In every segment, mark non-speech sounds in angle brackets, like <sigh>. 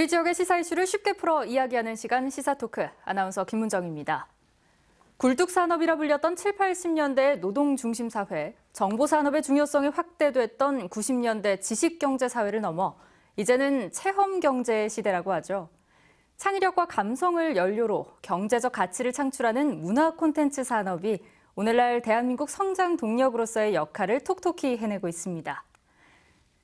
우리 지역의 시사 이슈를 쉽게 풀어 이야기하는 시간 시사 토크 아나운서 김문정입니다. 굴뚝 산업이라 불렸던 7, 80년대 노동 중심 사회, 정보 산업의 중요성이 확대됐던 90년대 지식 경제 사회를 넘어 이제는 체험 경제의 시대라고 하죠. 창의력과 감성을 연료로 경제적 가치를 창출하는 문화 콘텐츠 산업이 오늘날 대한민국 성장 동력으로서의 역할을 톡톡히 해내고 있습니다.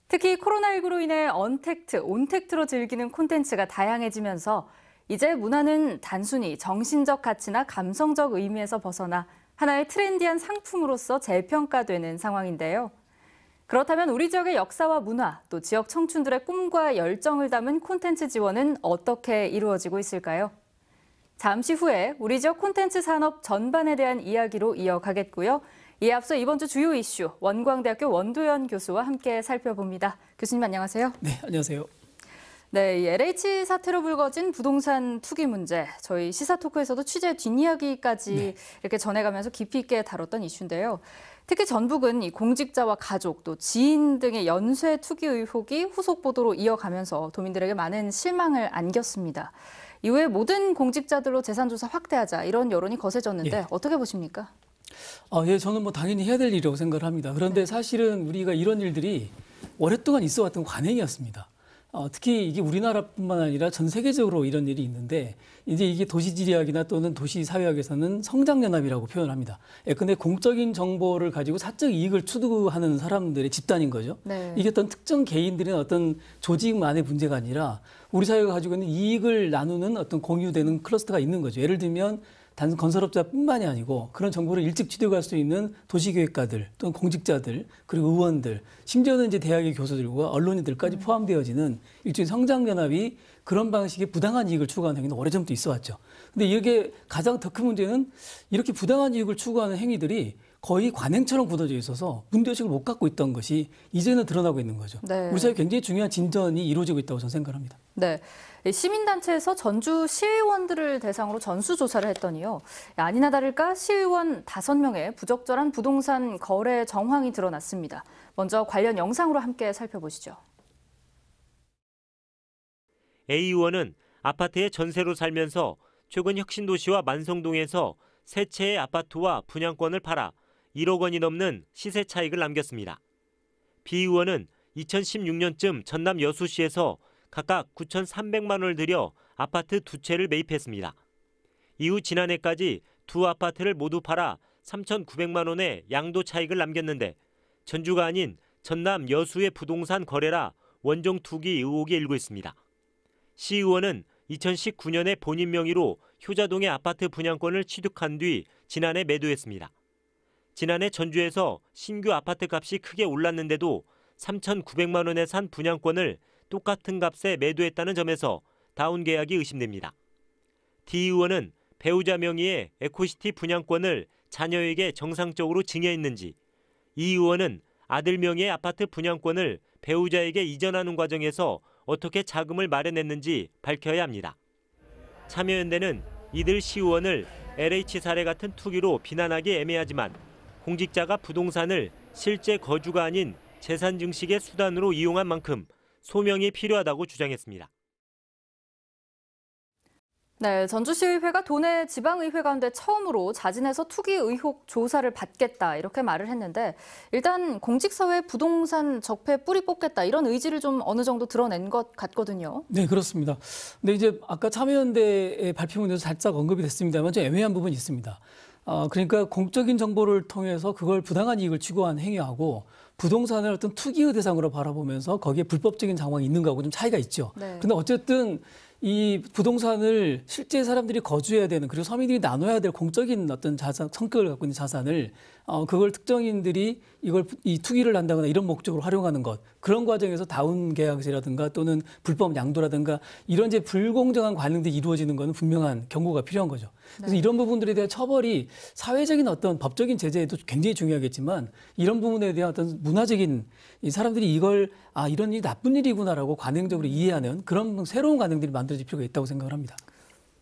특히 코로나19로 인해 언택트, 온택트로 즐기는 콘텐츠가 다양해지면서 이제 문화는 단순히 정신적 가치나 감성적 의미에서 벗어나 하나의 트렌디한 상품으로서 재평가되는 상황인데요. 그렇다면 우리 지역의 역사와 문화, 또 지역 청춘들의 꿈과 열정을 담은 콘텐츠 지원은 어떻게 이루어지고 있을까요? 잠시 후에 우리 지역 콘텐츠 산업 전반에 대한 이야기로 이어가겠고요. 이에 앞서 이번 주 주요 이슈 원광대학교 원도연 교수와 함께 살펴봅니다. 교수님 안녕하세요. 네, 안녕하세요. 네, LH 사태로 불거진 부동산 투기 문제. 저희 시사 토크에서도 취재 뒷이야기까지 네. 이렇게 전해가면서 깊이 있게 다뤘던 이슈인데요. 특히 전북은 이 공직자와 가족 또 지인 등의 연쇄 투기 의혹이 후속 보도로 이어가면서 도민들에게 많은 실망을 안겼습니다. 이후에 모든 공직자들로 재산 조사 확대하자 이런 여론이 거세졌는데 예. 어떻게 보십니까? 아, 예, 저는 뭐 당연히 해야 될 일이라고 생각을 합니다. 그런데 네. 사실은 우리가 이런 일들이 오랫동안 있어 왔던 관행이었습니다. 어, 특히 이게 우리나라뿐만 아니라 전 세계적으로 이런 일이 있는데 이제 이게 도시지리학이나 또는 도시사회학에서는 성장연합이라고 표현합니다. 예 근데 공적인 정보를 가지고 사적 이익을 추구하는 사람들의 집단인 거죠. 네. 이게 어떤 특정 개인들의 어떤 조직만의 문제가 아니라 우리 사회가 가지고 있는 이익을 나누는 어떤 공유되는 클러스터가 있는 거죠. 예를 들면 단순 건설업자뿐만이 아니고 그런 정보를 일찍 취득할 수 있는 도시계획가들 또는 공직자들 그리고 의원들 심지어는 이제 대학의 교수들과 언론인들까지 음. 포함되어지는 일종의 성장연합이 그런 방식의 부당한 이익을 추구하는 행위는 오래전부터 있어 왔죠. 근데 이게 가장 더 큰 문제는 이렇게 부당한 이익을 추구하는 행위들이 거의 관행처럼 굳어져 있어서 문제의식을 못 갖고 있던 것이 이제는 드러나고 있는 거죠. 네. 우리 사회 굉장히 중요한 진전이 이루어지고 있다고 저는 생각합니다. 네. 예, 시민단체에서 전주 시의원들을 대상으로 전수조사를 했더니요. 예, 아니나 다를까 시의원 5 명의 부적절한 부동산 거래 정황이 드러났습니다. 먼저 관련 영상으로 함께 살펴보시죠. A 의원은 아파트에 전세로 살면서 최근 혁신도시와 만성동에서 세 채의 아파트와 분양권을 팔아 1억 원이 넘는 시세 차익을 남겼습니다. B 의원은 2016년쯤 전남 여수시에서 각각 9,300만 원을 들여 아파트 두 채를 매입했습니다. 이후 지난해까지 두 아파트를 모두 팔아 3,900만 원의 양도 차익을 남겼는데 전주가 아닌 전남 여수의 부동산 거래라 원종 투기 의혹이 일고 있습니다. 시 의원은 2019년에 본인 명의로 효자동의 아파트 분양권을 취득한 뒤 지난해 매도했습니다. 지난해 전주에서 신규 아파트 값이 크게 올랐는데도 3,900만 원에 산 분양권을 똑같은 값에 매도했다는 점에서 다운 계약이 의심됩니다. 디 의원은 배우자 명의의 에코시티 분양권을 자녀에게 정상적으로 증여했는지, 이 e 의원은 아들 명의의 아파트 분양권을 배우자에게 이전하는 과정에서 어떻게 자금을 마련했는지 밝혀야 합니다. 참여연대는 이들 시 의원을 LH 사례 같은 투기로 비난하기 애매하지만 공직자가 부동산을 실제 거주가 아닌 재산 증식의 수단으로 이용한 만큼 소명이 필요하다고 주장했습니다. 네, 전주시의회가 도내 지방의회 가운데 처음으로 자진해서 투기 의혹 조사를 받겠다 이렇게 말을 했는데 일단 공직사회 부동산 적폐 뿌리 뽑겠다 이런 의지를 좀 어느 정도 드러낸 것 같거든요. 네, 그렇습니다. 근데 이제 아까 참여연대의 발표문에서 살짝 언급이 됐습니다만 좀 애매한 부분이 있습니다. 어, 그러니까 공적인 정보를 통해서 그걸 부당한 이익을 추구한 행위하고 부동산을 어떤 투기의 대상으로 바라보면서 거기에 불법적인 상황이 있는가하고 좀 차이가 있죠. 네. 근데 어쨌든 이 부동산을 실제 사람들이 거주해야 되는 그리고 서민들이 나눠야 될 공적인 어떤 자산 성격을 갖고 있는 자산을 어, 그걸 특정인들이 이걸 이 투기를 한다거나 이런 목적으로 활용하는 것 그런 과정에서 다운 계약제라든가 또는 불법 양도라든가 이런 이제 불공정한 관행들이 이루어지는 것은 분명한 경고가 필요한 거죠. 그래서 네. 이런 부분들에 대한 처벌이 사회적인 어떤 법적인 제재도 에 굉장히 중요하겠지만 이런 부분에 대한 어떤 문화적인 이 사람들이 이걸 아 이런 일이 나쁜 일이구나라고 관행적으로 이해하는 그런 새로운 관행들이 만들어질 필요가 있다고 생각을 합니다.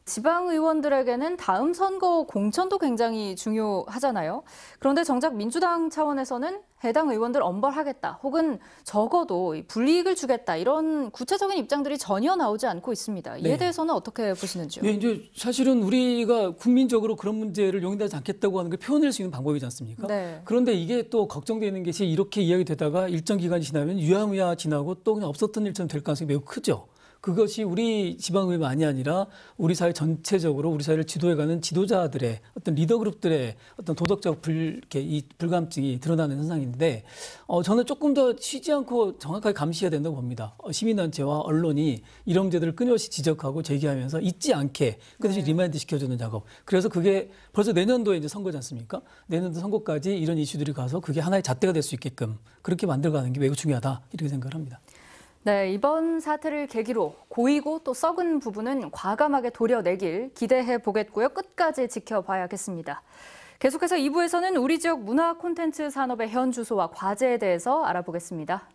지방 의원들에게는 다음 선거 공천도 굉장히 중요하잖아요. 그런데 정작 민주당 차원에서는 해당 의원들 엄벌하겠다 혹은 적어도 불이익을 주겠다 이런 구체적인 입장들이 전혀 나오지 않고 있습니다. 이에 네. 대해서는 어떻게 보시는지요? 네, 이제 사실은 우리가 국민적으로 그런 문제를 용인하지 않겠다고 하는 걸 표현할 수 있는 방법이지 않습니까? 네. 그런데 이게 또 걱정되는 것이 이렇게 이야기되다가 일정 기간이 지나면 유야무야 지나고 또 그냥 없었던 일처럼 될 가능성이 매우 크죠. 그것이 우리 지방의회만이 아니라 우리 사회 전체적으로 우리 사회를 지도해가는 지도자들의 어떤 리더 그룹들의 어떤 도덕적 불, 이렇게 이 불감증이 드러나는 현상인데 어, 저는 조금 더 쉬지 않고 정확하게 감시해야 된다고 봅니다. 어, 시민단체와 언론이 이런 문제들을 끊임없이 지적하고 제기하면서 잊지 않게 끊임없이 네. 리마인드 시켜주는 작업. 그래서 그게 벌써 내년도에 이제 선거지 않습니까? 내년도 선거까지 이런 이슈들이 가서 그게 하나의 잣대가 될 수 있게끔 그렇게 만들어가는 게 매우 중요하다 이렇게 생각을 합니다. 네, 이번 사태를 계기로 고이고 또 썩은 부분은 과감하게 도려내길 기대해 보겠고요. 끝까지 지켜봐야겠습니다. 계속해서 2부에서는 우리 지역 문화 콘텐츠 산업의 현 주소와 과제에 대해서 알아보겠습니다.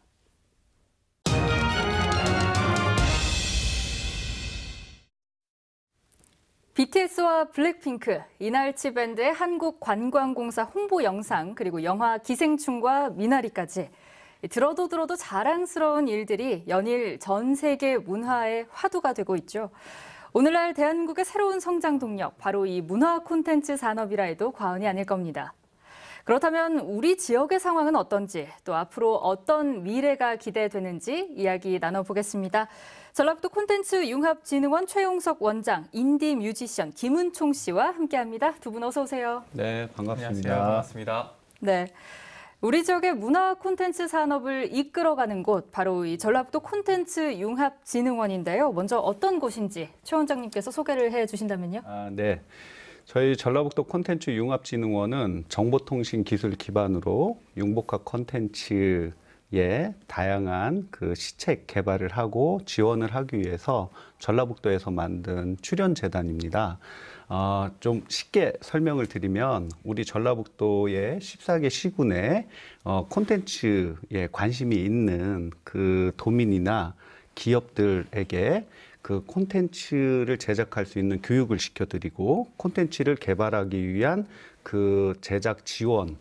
BTS와 블랙핑크, 이날치 밴드의 한국관광공사 홍보 영상, 그리고 영화 기생충과 미나리까지 예, 들어도 들어도 자랑스러운 일들이 연일 전 세계 문화의 화두가 되고 있죠. 오늘날 대한민국의 새로운 성장 동력, 바로 이 문화 콘텐츠 산업이라 해도 과언이 아닐 겁니다. 그렇다면 우리 지역의 상황은 어떤지 또 앞으로 어떤 미래가 기대되는지 이야기 나눠보겠습니다. 전라북도 콘텐츠 융합진흥원 최용석 원장, 인디 뮤지션 김은총 씨와 함께합니다. 두 분 어서 오세요. 네, 반갑습니다. 안녕하세요. 반갑습니다. 네. 우리 지역의 문화 콘텐츠 산업을 이끌어가는 곳 바로 이 전라북도 콘텐츠 융합진흥원인데요. 먼저 어떤 곳인지 최 원장님께서 소개를 해주신다면요. 아, 네. 저희 전라북도 콘텐츠 융합진흥원은 정보통신 기술 기반으로 융복합 콘텐츠의 다양한 그 시책 개발을 하고 지원을 하기 위해서 전라북도에서 만든 출연재단입니다. 어, 좀 쉽게 설명을 드리면 우리 전라북도의 14개 시군에 어, 콘텐츠에 관심이 있는 그 도민이나 기업들에게 그 콘텐츠를 제작할 수 있는 교육을 시켜드리고 콘텐츠를 개발하기 위한 그 제작 지원을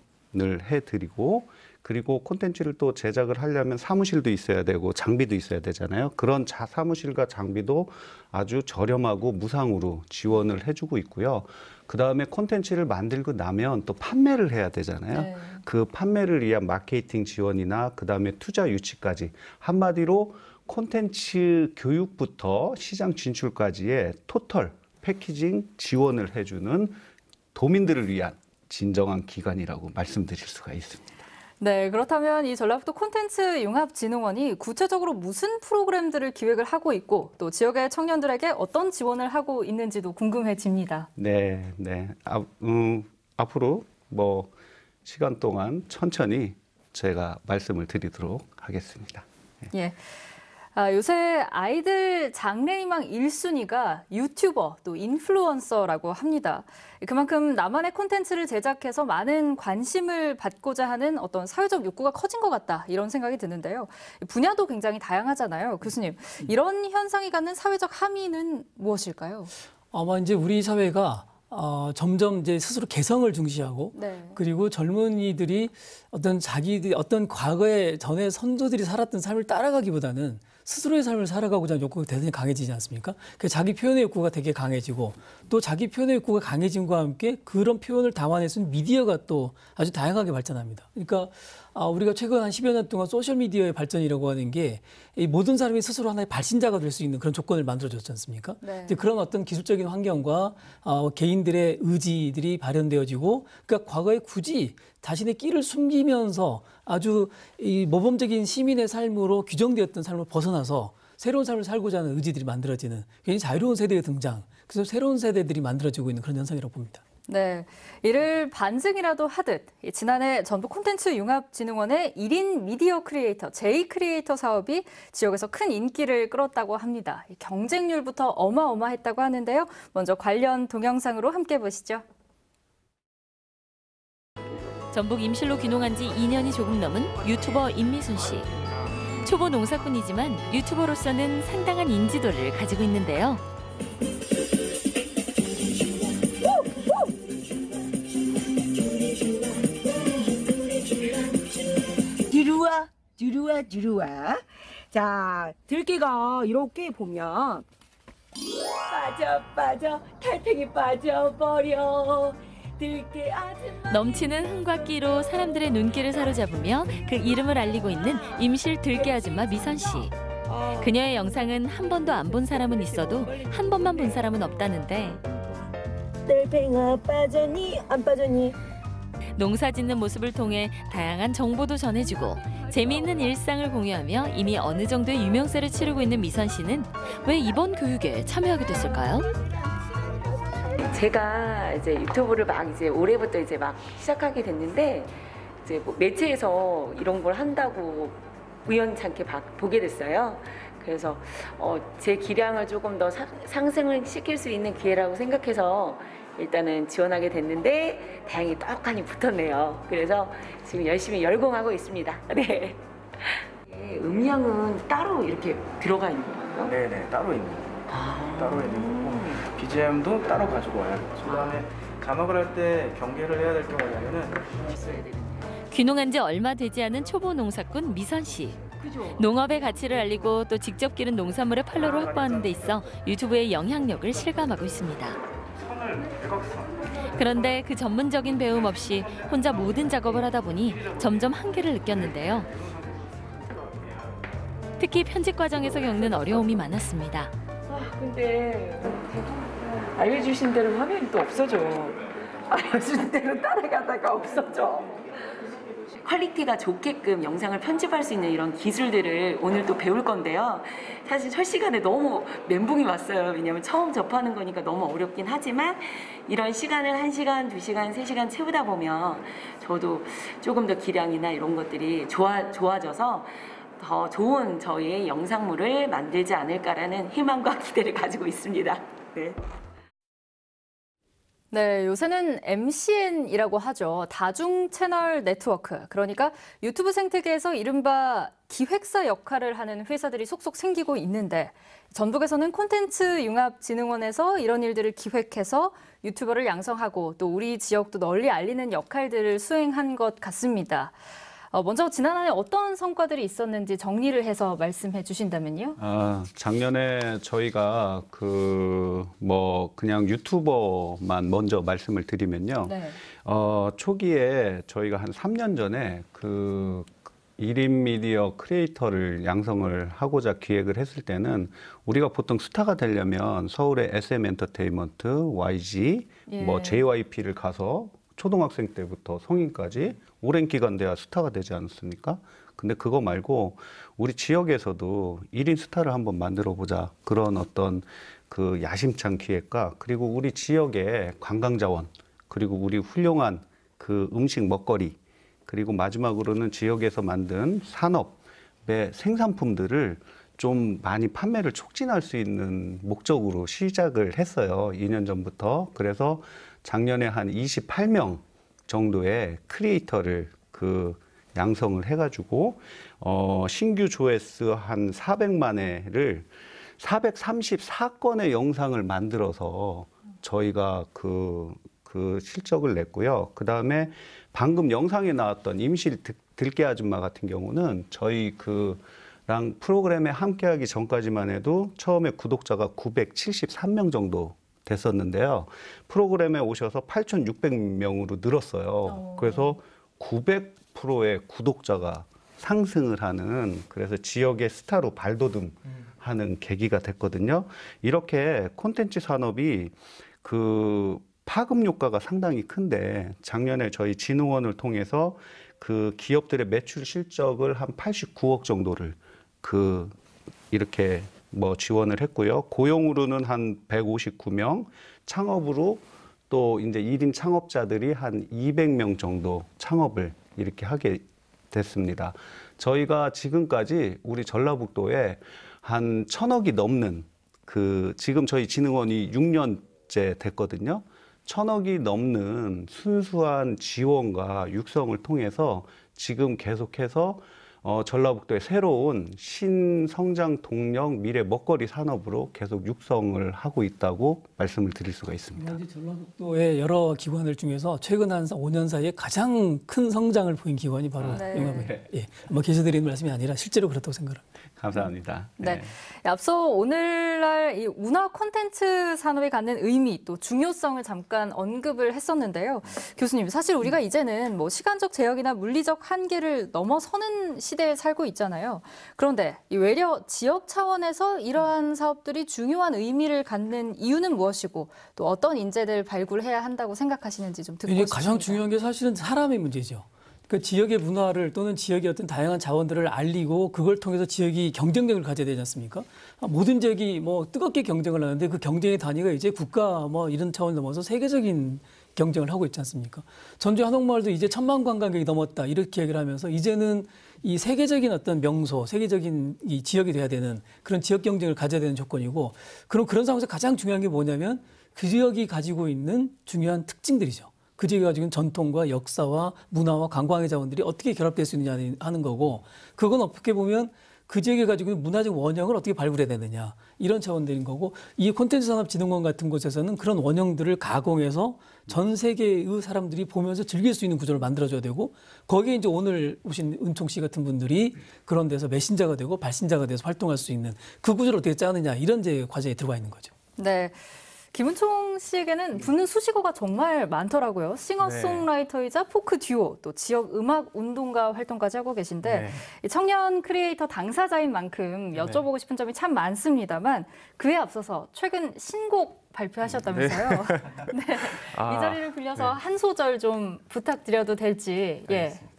해드리고 그리고 콘텐츠를 또 제작을 하려면 사무실도 있어야 되고 장비도 있어야 되잖아요. 그런 자, 사무실과 장비도 아주 저렴하고 무상으로 지원을 해주고 있고요. 그 다음에 콘텐츠를 만들고 나면 또 판매를 해야 되잖아요. 네. 그 판매를 위한 마케팅 지원이나 그 다음에 투자 유치까지 한마디로 콘텐츠 교육부터 시장 진출까지의 토털 패키징 지원을 해주는 도민들을 위한 진정한 기관이라고 말씀드릴 수가 있습니다. 네, 그렇다면 이 전라북도 콘텐츠 융합진흥원이 구체적으로 무슨 프로그램들을 기획을 하고 있고 또 지역의 청년들에게 어떤 지원을 하고 있는지도 궁금해집니다. 네, 네. 아, 음, 앞으로 뭐 시간 동안 천천히 제가 말씀을 드리도록 하겠습니다. 네. 예. 예. 아, 요새 아이들 장래희망 1순위가 유튜버 또 인플루언서라고 합니다. 그만큼 나만의 콘텐츠를 제작해서 많은 관심을 받고자 하는 어떤 사회적 욕구가 커진 것 같다 이런 생각이 드는데요. 분야도 굉장히 다양하잖아요. 교수님 이런 현상이 갖는 사회적 함의는 무엇일까요? 아마 이제 우리 사회가 어, 점점 이제 스스로 개성을 중시하고 네. 그리고 젊은이들이 어떤 자기들이 어떤 과거에 전에 선조들이 살았던 삶을 따라가기보다는 스스로의 삶을 살아가고자 하는 욕구가 대단히 강해지지 않습니까? 그 자기 표현의 욕구가 되게 강해지고 또 자기 표현의 욕구가 강해진과 것 함께 그런 표현을 담아낼 수 있는 미디어가 또 아주 다양하게 발전합니다. 그러니까 아, 우리가 최근 한 10여 년 동안 소셜미디어의 발전이라고 하는 게 이 모든 사람이 스스로 하나의 발신자가 될 수 있는 그런 조건을 만들어줬지 않습니까? 네. 그런 어떤 기술적인 환경과 어, 개인들의 의지들이 발현되어지고 그러니까 과거에 굳이 자신의 끼를 숨기면서 아주 이 모범적인 시민의 삶으로 규정되었던 삶을 벗어나서 새로운 삶을 살고자 하는 의지들이 만들어지는 굉장히 자유로운 세대의 등장, 그래서 새로운 세대들이 만들어지고 있는 그런 현상이라고 봅니다. 네, 이를 반증이라도 하듯 지난해 전북 콘텐츠 융합진흥원의 1인 미디어 크리에이터, 제이 크리에이터 사업이 지역에서 큰 인기를 끌었다고 합니다. 경쟁률부터 어마어마했다고 하는데요. 먼저 관련 동영상으로 함께 보시죠. 전북 임실로 귀농한 지 2년이 조금 넘은 유튜버 임미순 씨. 초보 농사꾼이지만 유튜버로서는 상당한 인지도를 가지고 있는데요. 뒤루와 뒤루와 뒤루와 자 들깨가 이렇게 보면 빠져 빠져 탈팽이 빠져버려 넘치는 흥과 끼로 사람들의 눈길을 사로잡으며 그 이름을 알리고 있는 임실 들깨 아줌마 미선 씨. 어. 그녀의 영상은 한 번도 안 본 사람은 있어도 한 번만 본 사람은 없다는데 뜰팽아 빠졌니 안 빠졌니 농사 짓는 모습을 통해 다양한 정보도 전해주고 재미있는 일상을 공유하며 이미 어느 정도의 유명세를 치르고 있는 미선 씨는 왜 이번 교육에 참여하게 됐을까요? 제가 이제 유튜브를 막 이제 올해부터 이제 막 시작하게 됐는데 이제 뭐 매체에서 이런 걸 한다고 우연찮게 바, 보게 됐어요. 그래서 어, 제 기량을 조금 더 사, 상승을 시킬 수 있는 기회라고 생각해서 일단은 지원하게 됐는데 다행히 떡하니 붙었네요. 그래서 지금 열심히 열공하고 있습니다. <laughs> 네. 네. 음향은 따로 이렇게 들어가 있는 거예요? 네네 네, 따로 있는 거예요. 따로 해야 되고 BGM도 따로 가지고 와야 되고 에 자막을 할때 경계를 해야 될 경우가 뭐 귀농한 지 얼마 되지 않은 초보 농사꾼 미선 씨. 농업의 가치를 알리고 또 직접 기른 농산물의 판로를 확보하는 데 있어 유튜브의 영향력을 실감하고 있습니다. 그런데 그 전문적인 배움 없이 혼자 모든 작업을 하다 보니 점점 한계를 느꼈는데요. 특히 편집 과정에서 겪는 어려움이 많았습니다. 근데 알려주신 대로 화면이 또 없어져. 아, 알려주신 대로 따라가다가 없어져. 퀄리티가 좋게끔 영상을 편집할 수 있는 이런 기술들을 오늘 또 배울 건데요. 사실 첫 시간에 너무 멘붕이 왔어요. 왜냐면 처음 접하는 거니까 너무 어렵긴 하지만 이런 시간을 1시간, 2시간, 3시간 채우다 보면 저도 조금 더 기량이나 이런 것들이 좋아, 좋아져서 더 좋은 저희의 영상물을 만들지 않을까라는 희망과 <laughs> 기대를 가지고 있습니다. 네. 네, 요새는 MCN이라고 하죠. 다중 채널 네트워크. 그러니까 유튜브 생태계에서 이른바 기획사 역할을 하는 회사들이 속속 생기고 있는데 전북에서는 콘텐츠 융합 진흥원에서 이런 일들을 기획해서 유튜버를 양성하고 또 우리 지역도 널리 알리는 역할들을 수행한 것 같습니다. 어, 먼저 지난해 어떤 성과들이 있었는지 정리를 해서 말씀해 주신다면요. 아, 작년에 저희가 그 뭐 그냥 유튜버만 먼저 말씀을 드리면요. 네. 어, 초기에 저희가 한 3년 전에 그 일인 미디어 크리에이터를 양성을 하고자 기획을 했을 때는 우리가 보통 스타가 되려면 서울의 SM 엔터테인먼트, YG, 뭐 예. 뭐 JYP를 가서 초등학생 때부터 성인까지 오랜 기간 돼야 스타가 되지 않습니까? 근데 그거 말고 우리 지역에서도 일인 스타를 한번 만들어 보자. 그런 어떤 그 야심찬 기획과 그리고 우리 지역의 관광 자원 그리고 우리 훌륭한 그 음식 먹거리 그리고 마지막으로는 지역에서 만든 산업의 생산품들을 좀 많이 판매를 촉진할 수 있는 목적으로 시작을 했어요. 2년 전부터. 그래서 작년에 한 28명 정도의 크리에이터를 그 양성을 해가지고 어, 신규 조회수 한 400만회를 434건의 영상을 만들어서 저희가 그, 그 실적을 냈고요. 그 다음에 방금 영상에 나왔던 임실 들깨 아줌마 같은 경우는 저희 그랑 프로그램에 함께하기 전까지만 해도 처음에 구독자가 973명 정도 됐었는데요. 프로그램에 오셔서 8,600명으로 늘었어요. 어. 그래서 900%의 구독자가 상승을 하는 그래서 지역의 스타로 발돋움 하는 음. 계기가 됐거든요. 이렇게 콘텐츠 산업이 그 파급 효과가 상당히 큰데 작년에 저희 진흥원을 통해서 그 기업들의 매출 실적을 한 89억 정도를 그 이렇게 뭐 지원을 했고요. 고용으로는 한 159명, 창업으로 또 이제 1인 창업자들이 한 200명 정도 창업을 이렇게 하게 됐습니다. 저희가 지금까지 우리 전라북도에 한 천억이 넘는 그 지금 저희 진흥원이 6년째 됐거든요. 천억이 넘는 순수한 지원과 육성을 통해서 지금 계속해서 어, 전라북도의 새로운 신성장 동력 미래 먹거리 산업으로 계속 육성을 하고 있다고 말씀을 드릴 수가 있습니다. 전라북도의 여러 기관들 중에서 최근 한 5년 사이에 가장 큰 성장을 보인 기관이 바로 아, 네. 화입니다 네. 예, 뭐 계셔드리는 말씀이 아니라 실제로 그렇다고 생각합니다. 감사합니다. 네. 네. 앞서 오늘날 이 문화 콘텐츠 산업이 갖는 의미 또 중요성을 잠깐 언급을 했었는데요. 교수님, 사실 우리가 이제는 뭐 시간적 제약이나 물리적 한계를 넘어서는 시대에 살고 있잖아요. 그런데 이 외려 지역 차원에서 이러한 사업들이 중요한 의미를 갖는 이유는 무엇이고 또 어떤 인재들 발굴해야 한다고 생각하시는지 좀 듣고 싶습니다. 가장 중요한 게 사실은 사람의 문제죠. 그 지역의 문화를 또는 지역의 어떤 다양한 자원들을 알리고 그걸 통해서 지역이 경쟁력을 가져야 되지 않습니까? 아, 모든 지역이 뭐 뜨겁게 경쟁을 하는데 그 경쟁의 단위가 이제 국가 뭐 이런 차원 넘어서 세계적인 경쟁을 하고 있지 않습니까? 전주 한옥마을도 이제 천만 관광객이 넘었다 이렇게 얘기를 하면서 이제는 이 세계적인 어떤 명소, 세계적인 이 지역이 돼야 되는 그런 지역 경쟁을 가져야 되는 조건이고 그럼 그런 상황에서 가장 중요한 게 뭐냐면 그 지역이 가지고 있는 중요한 특징들이죠. 그 지역에 가지고 전통과 역사와 문화와 관광의 자원들이 어떻게 결합될 수 있느냐 하는 거고 그건 어떻게 보면 그 지역에 가지고 문화적 원형을 어떻게 발굴해야 되느냐 이런 차원들인 거고 이 콘텐츠 산업진흥원 같은 곳에서는 그런 원형들을 가공해서 전 세계의 사람들이 보면서 즐길 수 있는 구조를 만들어줘야 되고 거기에 이제 오늘 오신 은총 씨 같은 분들이 그런 데서 메신저가 되고 발신자가 돼서 활동할 수 있는 그 구조를 어떻게 짜느냐 이런 제 과제에 들어가 있는 거죠. 네. 김은총 씨에게는 음. 붙는 수식어가 정말 많더라고요. 싱어송라이터이자 네. 포크 듀오, 또 지역 음악 운동가 활동까지 하고 계신데 네. 청년 크리에이터 당사자인 만큼 네. 여쭤보고 싶은 점이 참 많습니다만 그에 앞서서 최근 신곡 발표하셨다면서요. 네. <laughs> 네. 아, 이 자리를 빌려서 네. 한 소절 좀 부탁드려도 될지. 예. 알겠습니다. 예.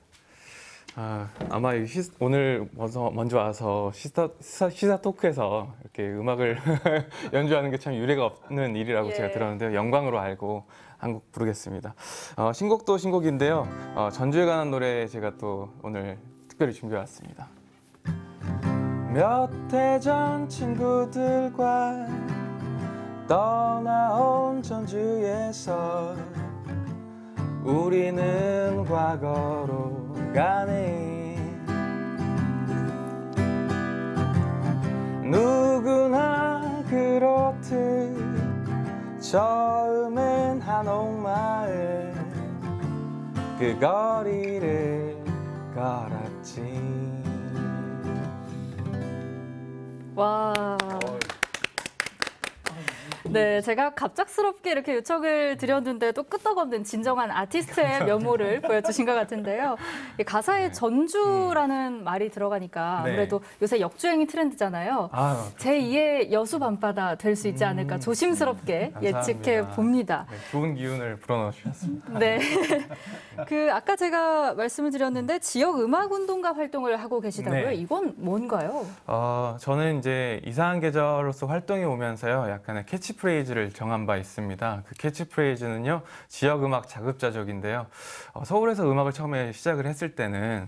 아, 아마 시, 오늘 먼저, 먼저 와서 시사, 시사, 시사 토크에서 이렇게 음악을 <laughs> 연주하는 게 참 유례가 없는 일이라고 예. 제가 들었는데요. 영광으로 알고 한 곡 부르겠습니다. 어, 신곡도 신곡인데요. 어, 전주에 관한 노래 제가 또 오늘 특별히 준비해왔습니다. 몇 해 전 친구들과 떠나온 전주에서 우리는 과거로 가네 누구나 그렇듯 처음엔 한옥마을 그 거리를 걸었지 와. 어, 네, 음. 제가 갑작스럽게 이렇게 요청을 드렸는데도 끄떡없는 진정한 아티스트의 면모를 보여주신 것 같은데요. 가사에 네. 전주라는 음. 말이 들어가니까 네. 아무래도 요새 역주행이 트렌드잖아요. 아, 그렇죠. 제2의 여수 밤바다 될 수 있지 않을까 음, 조심스럽게 예측해 봅니다. 네, 좋은 기운을 불어넣어 주셨습니다. 네. <laughs> 그 아까 제가 말씀을 드렸는데 지역 음악 운동가 활동을 하고 계시다고요. 네. 이건 뭔가요? 어, 저는 이제 이상한 계절로서 활동이 오면서요. 약간의 캐치 캐치프레이즈를 정한 바 있습니다. 그 캐치프레이즈는요, 지역 음악 자급자족인데요. 어, 서울에서 음악을 처음에 시작을 했을 때는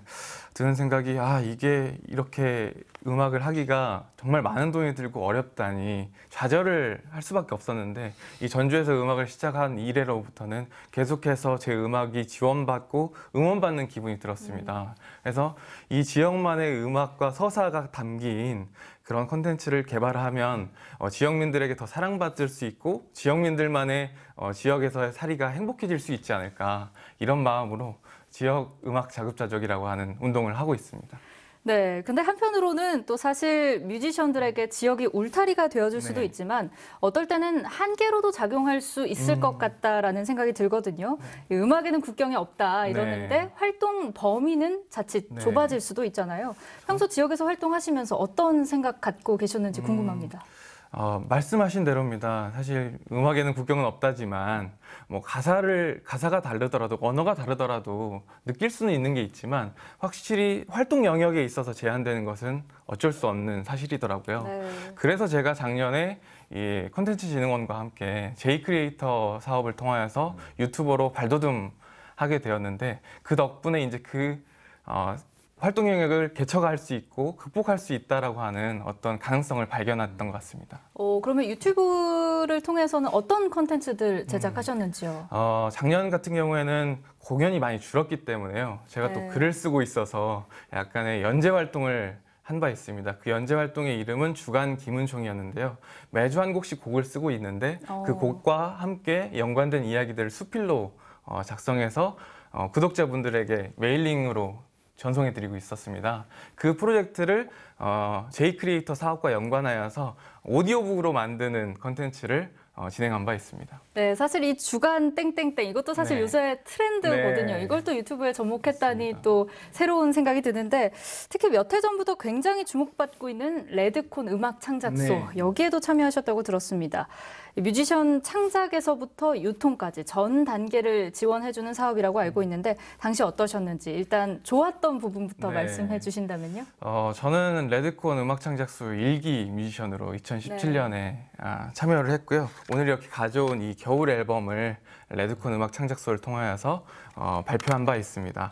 드는 생각이 아, 이게 이렇게 음악을 하기가 정말 많은 돈이 들고 어렵다니 좌절을 할 수밖에 없었는데 이 전주에서 음악을 시작한 이래로부터는 계속해서 제 음악이 지원받고 응원받는 기분이 들었습니다. 음. 그래서 이 지역만의 음악과 서사가 담긴 그런 컨텐츠를 개발하면 어, 지역민들에게 더 사랑받을 수 있고 지역민들만의 어, 지역에서의 사리가 행복해질 수 있지 않을까 이런 마음으로 지역 음악 자급자족이라고 하는 운동을 하고 있습니다. 네, 근데 한편으로는 또 사실 뮤지션들에게 음. 지역이 울타리가 되어줄 수도 네. 있지만 어떨 때는 한계로도 작용할 수 있을 음. 것 같다라는 생각이 들거든요. 네. 음악에는 국경이 없다 이러는데 네. 활동 범위는 자칫 네. 좁아질 수도 있잖아요. 평소 지역에서 활동하시면서 어떤 생각 갖고 계셨는지 음. 궁금합니다. 음. 어, 말씀하신 대로입니다. 사실 음악에는 국경은 없다지만 뭐 가사를 가사가 다르더라도 언어가 다르더라도 느낄 수는 있는 게 있지만 확실히 활동 영역에 있어서 제한되는 것은 어쩔 수 없는 사실이더라고요. 네. 그래서 제가 작년에 이 콘텐츠 진흥원과 함께 제이크리에이터 사업을 통하여서 유튜버로 발돋움 하게 되었는데 그 덕분에 이제 그 어, 활동 영역을 개척할 수 있고 극복할 수 있다라고 하는 어떤 가능성을 발견했던 것 같습니다. 어, 그러면 유튜브를 통해서는 어떤 컨텐츠들 음. 제작하셨는지요? 어, 작년 같은 경우에는 공연이 많이 줄었기 때문에요. 제가 네. 또 글을 쓰고 있어서 약간의 연재 활동을 한 바 있습니다. 그 연재 활동의 이름은 주간 김은총이었는데요. 매주 한 곡씩 곡을 쓰고 있는데 어. 그 곡과 함께 연관된 이야기들을 수필로 어, 작성해서 어, 구독자분들에게 메일링으로 전송해드리고 있었습니다. 그 프로젝트를 어, 제크리에이터 사업과 연관하여서 오디오북으로 만드는 컨텐츠를 어, 진행한 바 있습니다. 네, 사실 이 주간 땡땡땡 이것도 사실 네. 요새 트렌드거든요. 네. 이걸 또 유튜브에 접목했다니 맞습니다. 또 새로운 생각이 드는데 특히 몇 해 전부터 굉장히 주목받고 있는 레드콘 음악 창작소 네. 여기에도 참여하셨다고 들었습니다. 뮤지션 창작에서부터 유통까지 전 단계를 지원해주는 사업이라고 알고 음. 있는데 당시 어떠셨는지 일단 좋았던 부분부터 네. 말씀해 주신다면요. 어, 저는 레드콘 음악 창작소 일기 뮤지션으로 2017년에 네. 아, 참여를 했고요. 오늘 이렇게 가져온 이 겨울 앨범을 레드콘 음악 창작소를 통하여서 어, 발표한 바 있습니다.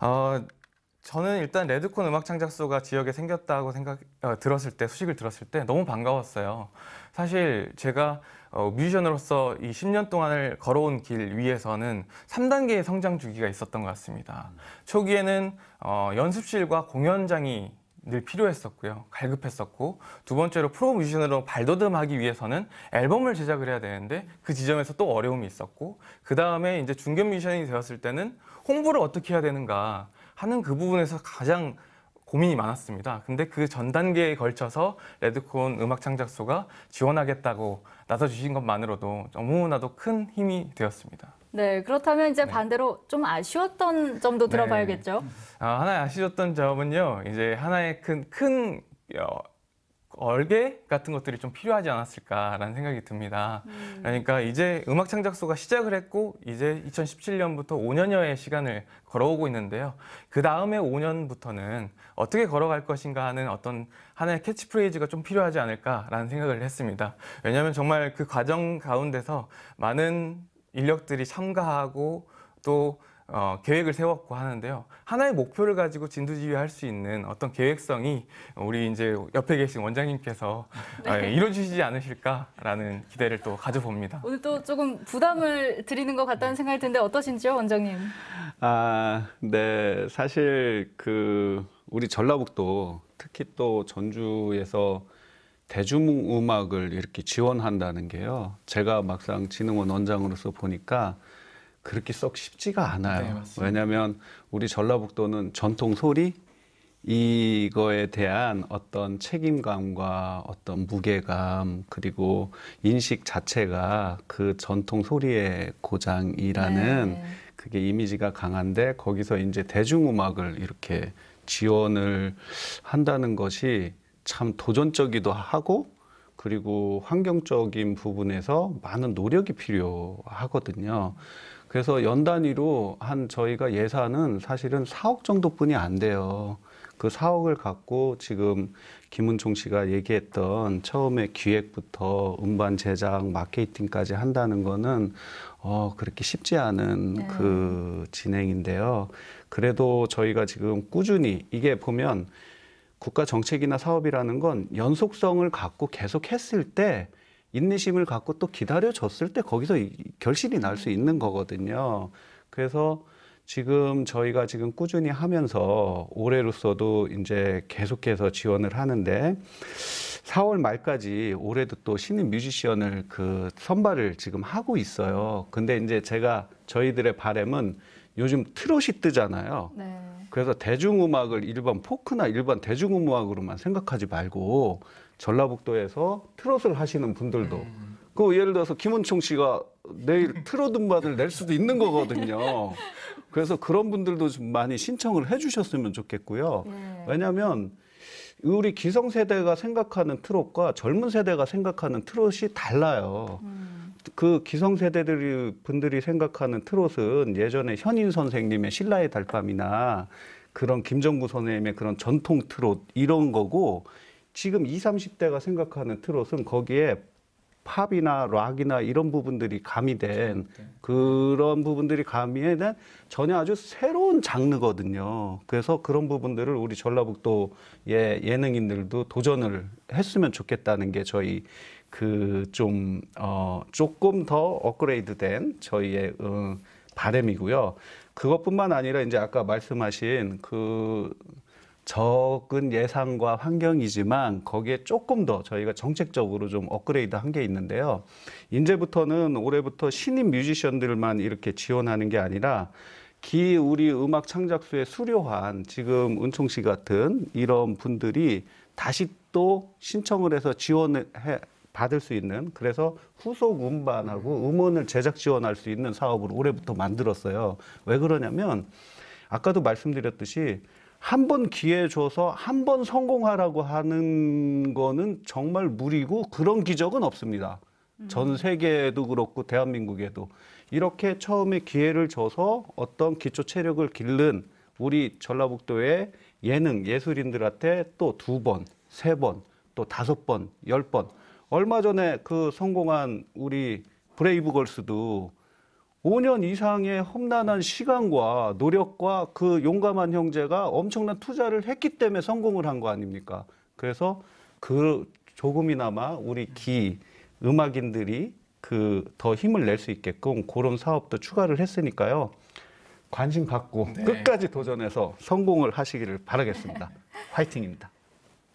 어, 저는 일단 레드콘 음악 창작소가 지역에 생겼다고 생각 어, 들었을 때 소식을 들었을 때 너무 반가웠어요. 사실 제가 어, 뮤지션으로서 이 10년 동안을 걸어온 길 위에서는 3단계의 성장 주기가 있었던 것 같습니다. 초기에는 어, 연습실과 공연장이 늘 필요했었고요. 갈급했었고 두 번째로 프로 뮤지션으로 발돋움하기 위해서는 앨범을 제작을 해야 되는데 그 지점에서 또 어려움이 있었고 그 다음에 이제 중견 뮤지션이 되었을 때는 홍보를 어떻게 해야 되는가 하는 그 부분에서 가장 고민이 많았습니다. 근데 그 전 단계에 걸쳐서 레드콘 음악창작소가 지원하겠다고 나서주신 것만으로도 너무나도 큰 힘이 되었습니다. 네, 그렇다면 이제 네. 반대로 좀 아쉬웠던 점도 네. 들어봐야겠죠. 네. 아, 하나의 아쉬웠던 점은요. 이제 하나의 큰, 큰 어, 얼개 같은 것들이 좀 필요하지 않았을까라는 생각이 듭니다. 음. 그러니까 이제 음악 창작소가 시작을 했고 이제 2017년부터 5년여의 시간을 걸어오고 있는데요. 그 다음에 5년부터는 어떻게 걸어갈 것인가 하는 어떤 하나의 캐치프레이즈가 좀 필요하지 않을까라는 생각을 했습니다. 왜냐하면 정말 그 과정 가운데서 많은 인력들이 참가하고 또 어, 계획을 세웠고 하는데요. 하나의 목표를 가지고 진두지휘할 수 있는 어떤 계획성이 우리 이제 옆에 계신 원장님께서 네. 아, 이뤄주시지 않으실까라는 기대를 또 가져봅니다. 오늘 또 조금 부담을 드리는 것 같다는 네. 생각이 드는데 어떠신지요, 원장님? 아, 네. 사실 그 우리 전라북도 특히 또 전주에서 대중음악을 이렇게 지원한다는 게요. 제가 막상 진흥원 원장으로서 보니까 그렇게 썩 쉽지가 않아요. 네, 왜냐하면 우리 전라북도는 전통 소리 이거에 대한 어떤 책임감과 어떤 무게감 그리고 인식 자체가 그 전통 소리의 고장이라는 네. 그게 이미지가 강한데 거기서 이제 대중음악을 이렇게 지원을 한다는 것이 참 도전적이도 하고 그리고 환경적인 부분에서 많은 노력이 필요하거든요. 그래서 연 단위로 한 저희가 예산은 사실은 4억 정도뿐이 안 돼요. 그 4억을 갖고 지금 김은총 씨가 얘기했던 처음에 기획부터 음반 제작, 마케팅까지 한다는 거는 어, 그렇게 쉽지 않은 네. 그 진행인데요. 그래도 저희가 지금 꾸준히 이게 보면 국가 정책이나 사업이라는 건 연속성을 갖고 계속 했을 때 인내심을 갖고 또 기다려줬을 때 거기서 결실이 날 수 있는 거거든요. 그래서 지금 저희가 지금 꾸준히 하면서 올해로서도 이제 계속해서 지원을 하는데 4월 말까지 올해도 또 신인 뮤지션을 그 선발을 지금 하고 있어요. 근데 이제 제가 저희들의 바램은 요즘 트롯이 뜨잖아요. 네. 그래서 대중음악을 일반 포크나 일반 대중음악으로만 생각하지 말고 전라북도에서 트롯을 하시는 분들도 음. 그 예를 들어서 김은총 씨가 내일 트롯 음반을 낼 수도 있는 거거든요. 그래서 그런 분들도 좀 많이 신청을 해주셨으면 좋겠고요. 네. 왜냐하면 우리 기성세대가 생각하는 트롯과 젊은 세대가 생각하는 트롯이 달라요. 음. 그 기성세대들이 분들이 생각하는 트롯은 예전에 현인 선생님의 신라의 달밤이나 그런 김정구 선생님의 그런 전통 트롯 이런 거고 지금 20, 30대가 생각하는 트롯은 거기에 팝이나 락이나 이런 부분들이 가미된 그렇죠. 네. 그런 부분들이 가미된 전혀 아주 새로운 장르거든요. 그래서 그런 부분들을 우리 전라북도 예능인들도 도전을 했으면 좋겠다는 게 저희 그좀 어, 조금 더 업그레이드된 저희의 음, 바램이고요. 그것뿐만 아니라 이제 아까 말씀하신 그 적은 예산과 환경이지만 거기에 조금 더 저희가 정책적으로 좀 업그레이드 한 게 있는데요. 이제부터는 올해부터 신인 뮤지션들만 이렇게 지원하는 게 아니라 기 우리 음악 창작수에 수료한 지금 은총 씨 같은 이런 분들이 다시 또 신청을 해서 지원을 해, 받을 수 있는 그래서 후속 운반하고 음. 음원을 제작 지원할 수 있는 사업을 올해부터 만들었어요. 왜 그러냐면 아까도 말씀드렸듯이 한 번 기회 줘서 한 번 성공하라고 하는 거는 정말 무리고 그런 기적은 없습니다. 음. 전 세계에도 그렇고 대한민국에도 이렇게 처음에 기회를 줘서 어떤 기초 체력을 길른 우리 전라북도의 예능 예술인들한테 또 두 번, 세 번, 또 다섯 번, 열번 얼마 전에 그 성공한 우리 브레이브걸스도 5년 이상의 험난한 시간과 노력과 그 용감한 형제가 엄청난 투자를 했기 때문에 성공을 한 거 아닙니까? 그래서 그 조금이나마 우리 기 음악인들이 그 더 힘을 낼 수 있게끔 그런 사업도 추가를 했으니까요. 관심 갖고 네. 끝까지 도전해서 성공을 하시기를 바라겠습니다. <laughs> 화이팅입니다.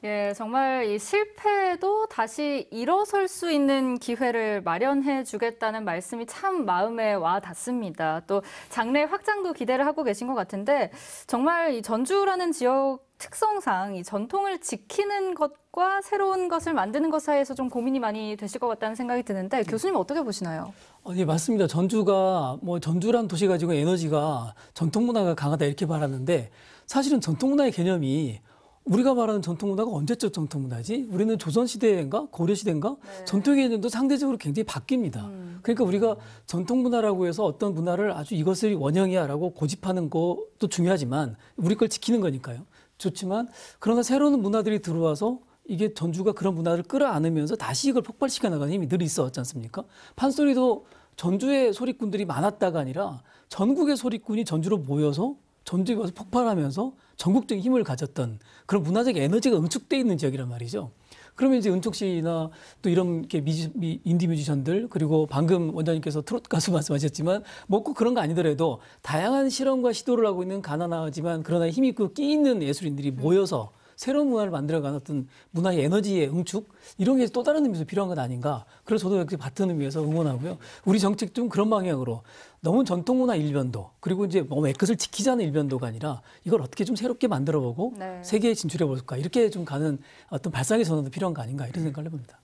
예, 정말 이 실패도 다시 일어설 수 있는 기회를 마련해 주겠다는 말씀이 참 마음에 와 닿습니다. 또 장래 확장도 기대를 하고 계신 것 같은데 정말 이 전주라는 지역 특성상 이 전통을 지키는 것과 새로운 것을 만드는 것 사이에서 좀 고민이 많이 되실 것 같다는 생각이 드는데 음. 교수님 어떻게 보시나요? 어, 예, 맞습니다. 전주가 뭐전주라는 도시 가지고 에너지가 전통 문화가 강하다 이렇게 말하는데 사실은 전통 문화의 개념이 우리가 말하는 전통 문화가 언제적 전통 문화지? 우리는 조선 시대인가 고려 시대인가 네. 전통 의 개념도 상대적으로 굉장히 바뀝니다. 음. 그러니까 우리가 전통 문화라고 해서 어떤 문화를 아주 이것을 원형이야라고 고집하는 것도 중요하지만 우리 걸 지키는 거니까요. 좋지만 그러나 새로운 문화들이 들어와서 이게 전주가 그런 문화를 끌어안으면서 다시 이걸 폭발시켜 나가는 힘이 늘 있었지 않습니까? 판소리도 전주의 소리꾼들이 많았다가 아니라 전국의 소리꾼이 전주로 모여서 전주에 와서 폭발하면서 전국적인 힘을 가졌던 그런 문화적 에너지가 응축돼 있는 지역이란 말이죠. 그러면 이제 은촉 씨나 또 이런 게 미지, 인디 뮤지션들 그리고 방금 원장님께서 트롯 가수 <laughs> 말씀하셨지만 뭐 꼭 그런 거 아니더라도 다양한 실험과 시도를 하고 있는 가난하지만 그러나 힘 있고 끼 있는 예술인들이 모여서 새로운 문화를 만들어가는 어떤 문화의 에너지의 응축 이런 게 또 다른 의미에서 필요한 것 아닌가. 그래서 저도 역시 같은 의미에서 응원하고요. 우리 정책 좀 그런 방향으로 너무 전통 문화 일변도 그리고 이제 뭐그끝을 지키자는 일변도가 아니라 이걸 어떻게 좀 새롭게 만들어보고 네. 세계에 진출해 볼까 이렇게 좀 가는 어떤 발상의 전환도 필요한 거 아닌가 이런 생각을 해봅니다.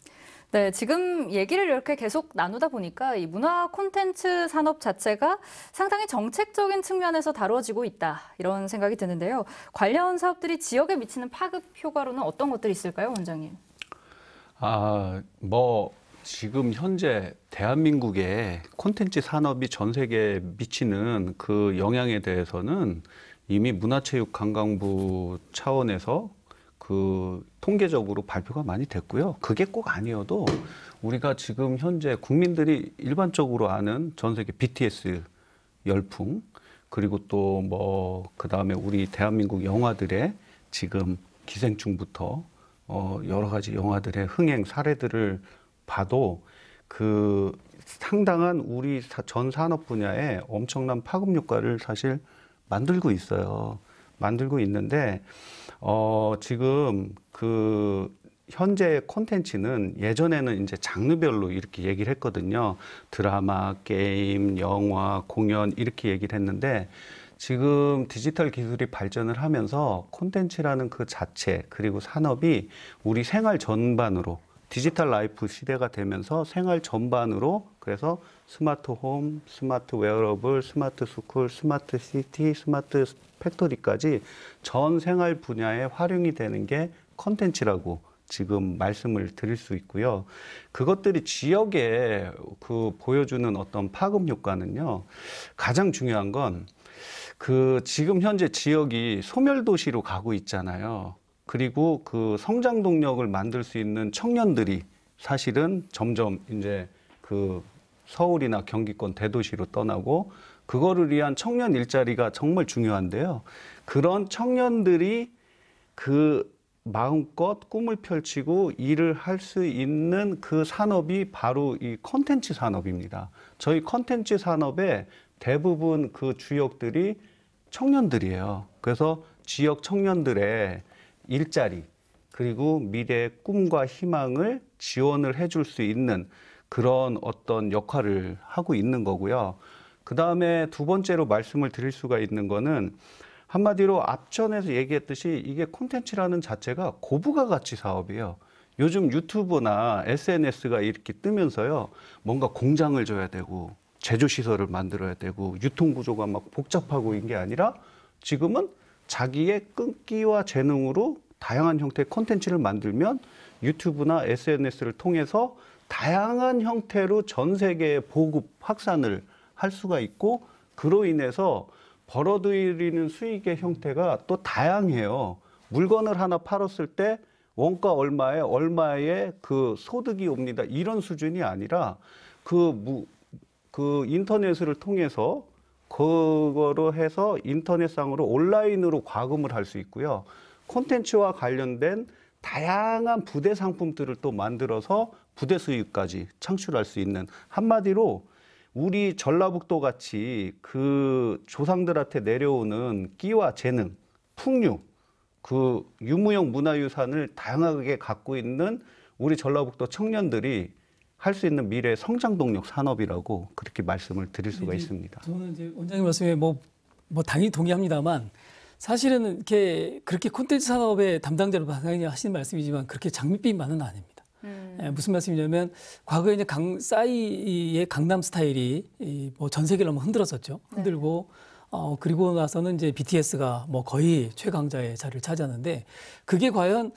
네, 지금 얘기를 이렇게 계속 나누다 보니까 이 문화 콘텐츠 산업 자체가 상당히 정책적인 측면에서 다뤄지고 있다 이런 생각이 드는데요. 관련 사업들이 지역에 미치는 파급 효과로는 어떤 것들이 있을까요, 원장님? 아, 뭐 지금 현재 대한민국의 콘텐츠 산업이 전 세계에 미치는 그 영향에 대해서는 이미 문화체육관광부 차원에서 그 통계적으로 발표가 많이 됐고요. 그게 꼭 아니어도 우리가 지금 현재 국민들이 일반적으로 아는 전 세계 BTS 열풍 그리고 또 뭐 그다음에 우리 대한민국 영화들의 지금 기생충부터 어 여러 가지 영화들의 흥행 사례들을 봐도 그 상당한 우리 전 산업 분야에 엄청난 파급 효과를 사실 만들고 있어요. 만들고 있는데 어, 지금 그 현재 콘텐츠는 예전에는 이제 장르별로 이렇게 얘기를 했거든요. 드라마, 게임, 영화, 공연 이렇게 얘기를 했는데 지금 디지털 기술이 발전을 하면서 콘텐츠라는 그 자체 그리고 산업이 우리 생활 전반으로 디지털 라이프 시대가 되면서 생활 전반으로 그래서 스마트 홈, 스마트 웨어러블, 스마트 스쿨, 스마트 시티, 스마트 팩토리까지 전 생활 분야에 활용이 되는 게 컨텐츠라고 지금 말씀을 드릴 수 있고요. 그것들이 지역에 그 보여주는 어떤 파급 효과는요. 가장 중요한 건 그 지금 현재 지역이 소멸 도시로 가고 있잖아요. 그리고 그 성장 동력을 만들 수 있는 청년들이 사실은 점점 이제 그 서울이나 경기권 대도시로 떠나고 그거를 위한 청년 일자리가 정말 중요한데요. 그런 청년들이 그 마음껏 꿈을 펼치고 일을 할 수 있는 그 산업이 바로 이 컨텐츠 산업입니다. 저희 컨텐츠 산업의 대부분 그 주역들이 청년들이에요. 그래서 지역 청년들의 일자리 그리고 미래의 꿈과 희망을 지원을 해줄 수 있는 그런 어떤 역할을 하고 있는 거고요. 그 다음에 두 번째로 말씀을 드릴 수가 있는 거는 한마디로 앞전에서 얘기했듯이 이게 콘텐츠라는 자체가 고부가 가치 사업이에요. 요즘 유튜브나 SNS가 이렇게 뜨면서요. 뭔가 공장을 줘야 되고 제조 시설을 만들어야 되고 유통 구조가 막 복잡하고 인게 아니라 지금은 자기의 끈기와 재능으로 다양한 형태의 콘텐츠를 만들면 유튜브나 SNS를 통해서 다양한 형태로 전 세계에 보급 확산을 할 수가 있고 그로 인해서 벌어들이는 수익의 형태가 또 다양해요. 물건을 하나 팔았을 때 원가 얼마에 얼마에 그 소득이 옵니다. 이런 수준이 아니라 그그 그 인터넷을 통해서 그거로 해서 인터넷상으로 온라인으로 과금을 할 수 있고요. 콘텐츠와 관련된 다양한 부대 상품들을 또 만들어서 부대 수입까지 창출할 수 있는 한마디로 우리 전라북도 같이 그 조상들한테 내려오는 끼와 재능, 풍류, 그 유무형 문화유산을 다양하게 갖고 있는 우리 전라북도 청년들이 할 수 있는 미래 성장 동력 산업이라고 그렇게 말씀을 드릴 수가 네, 네. 있습니다. 저는 이제 원장님 말씀에 뭐, 뭐 당연히 동의합니다만 사실은 이렇게 그렇게 콘텐츠 산업의 담당자로 당연히 하시는 말씀이지만 그렇게 장밋빛만은 아닙니다. 음. 예, 무슨 말씀이냐면 과거에 이제 강 싸이의 강남 스타일이 뭐 전 세계를 한번 흔들었었죠. 네. 흔들고 네. 어 그리고 나서는 이제 BTS가 뭐 거의 최강자의 자리를 차지하는데 그게 과연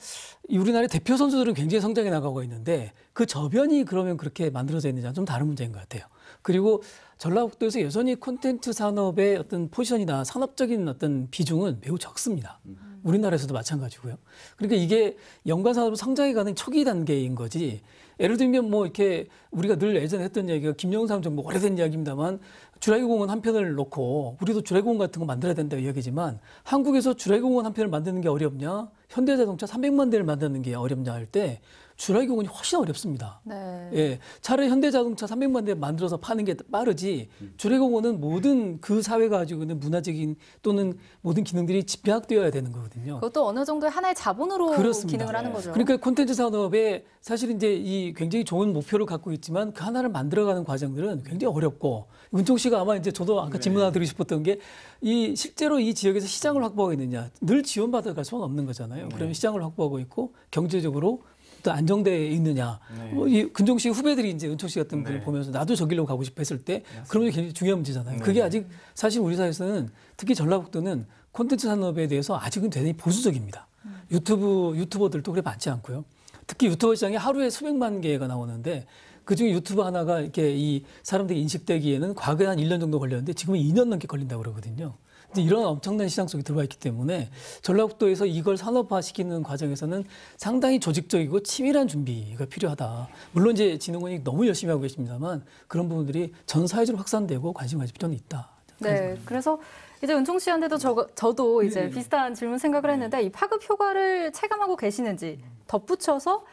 우리나라의 대표 선수들은 굉장히 성장해 나가고 있는데 그 저변이 그러면 그렇게 만들어져 있는지는 좀 다른 문제인 것 같아요. 그리고 전라북도에서 여전히 콘텐츠 산업의 어떤 포지션이나 산업적인 어떤 비중은 매우 적습니다. 음. 우리나라에서도 마찬가지고요. 그러니까 이게 연관 산업로 성장해 가는 초기 단계인 거지. 예를 들면 뭐 이렇게 우리가 늘 예전에 했던 얘기가 김영삼 정부 오래된 이야기입니다만 주라기공원 한 편을 놓고 우리도 주라기공원 같은 거 만들어야 된다 이야기지만 한국에서 주라기공원 한 편을 만드는 게 어렵냐? 현대자동차 300만 대를 만드는 게 어렵냐 할때 주라기 공원이 훨씬 어렵습니다. 네. 예, 차라리 현대자동차 300만 대 만들어서 파는 게 빠르지 음. 주라기 공원은 모든 그 사회가 가지고 있는 문화적인 또는 모든 기능들이 집약되어야 되는 거거든요. 그것도 어느 정도 하나의 자본으로 그렇습니다. 기능을 하는 거죠. 그러니까 콘텐츠 산업에 사실 이제 이 굉장히 좋은 목표를 갖고 있지만 그 하나를 만들어가는 과정들은 굉장히 어렵고 은총 씨가 아마 이제 저도 아까 네. 질문 하나 드리고 싶었던 게 이 실제로 이 지역에서 시장을 확보하고 있느냐 늘 지원받아갈 수는 없는 거잖아요. 네. 그러면 시장을 확보하고 있고 경제적으로 또 안정돼 있느냐. 네. 뭐이 근종 씨 후배들이 이제 은총 씨 같은 네. 분을 보면서 나도 저 길로 가고 싶어 했을 때 그런 게 굉장히 중요한 문제잖아요. 네. 그게 아직 사실 우리 사회에서는 특히 전라북도는 콘텐츠 산업에 대해서 아직은 대단히 보수적입니다. 음. 유튜브 유튜버들도 그래 많지 않고요. 특히 유튜버 시장에 하루에 수백만 개가 나오는데 그중에 유튜브 하나가 이렇게 이 사람들이 인식되기에는 과거에 한 1년 정도 걸렸는데 지금은 2년 넘게 걸린다고 그러거든요. 근데 이런 엄청난 시장 속에 들어와 있기 때문에 전라북도에서 이걸 산업화시키는 과정에서는 상당히 조직적이고 치밀한 준비가 필요하다. 물론 이제 진흥원이 너무 열심히 하고 계십니다만 그런 부분들이 전 사회적으로 확산되고 관심 가질 필요는 있다. 네, 그래서 이제 은총 씨한테도 저, 저도 이제 네. 비슷한 질문 생각을 했는데 이 파급 효과를 체감하고 계시는지 덧붙여서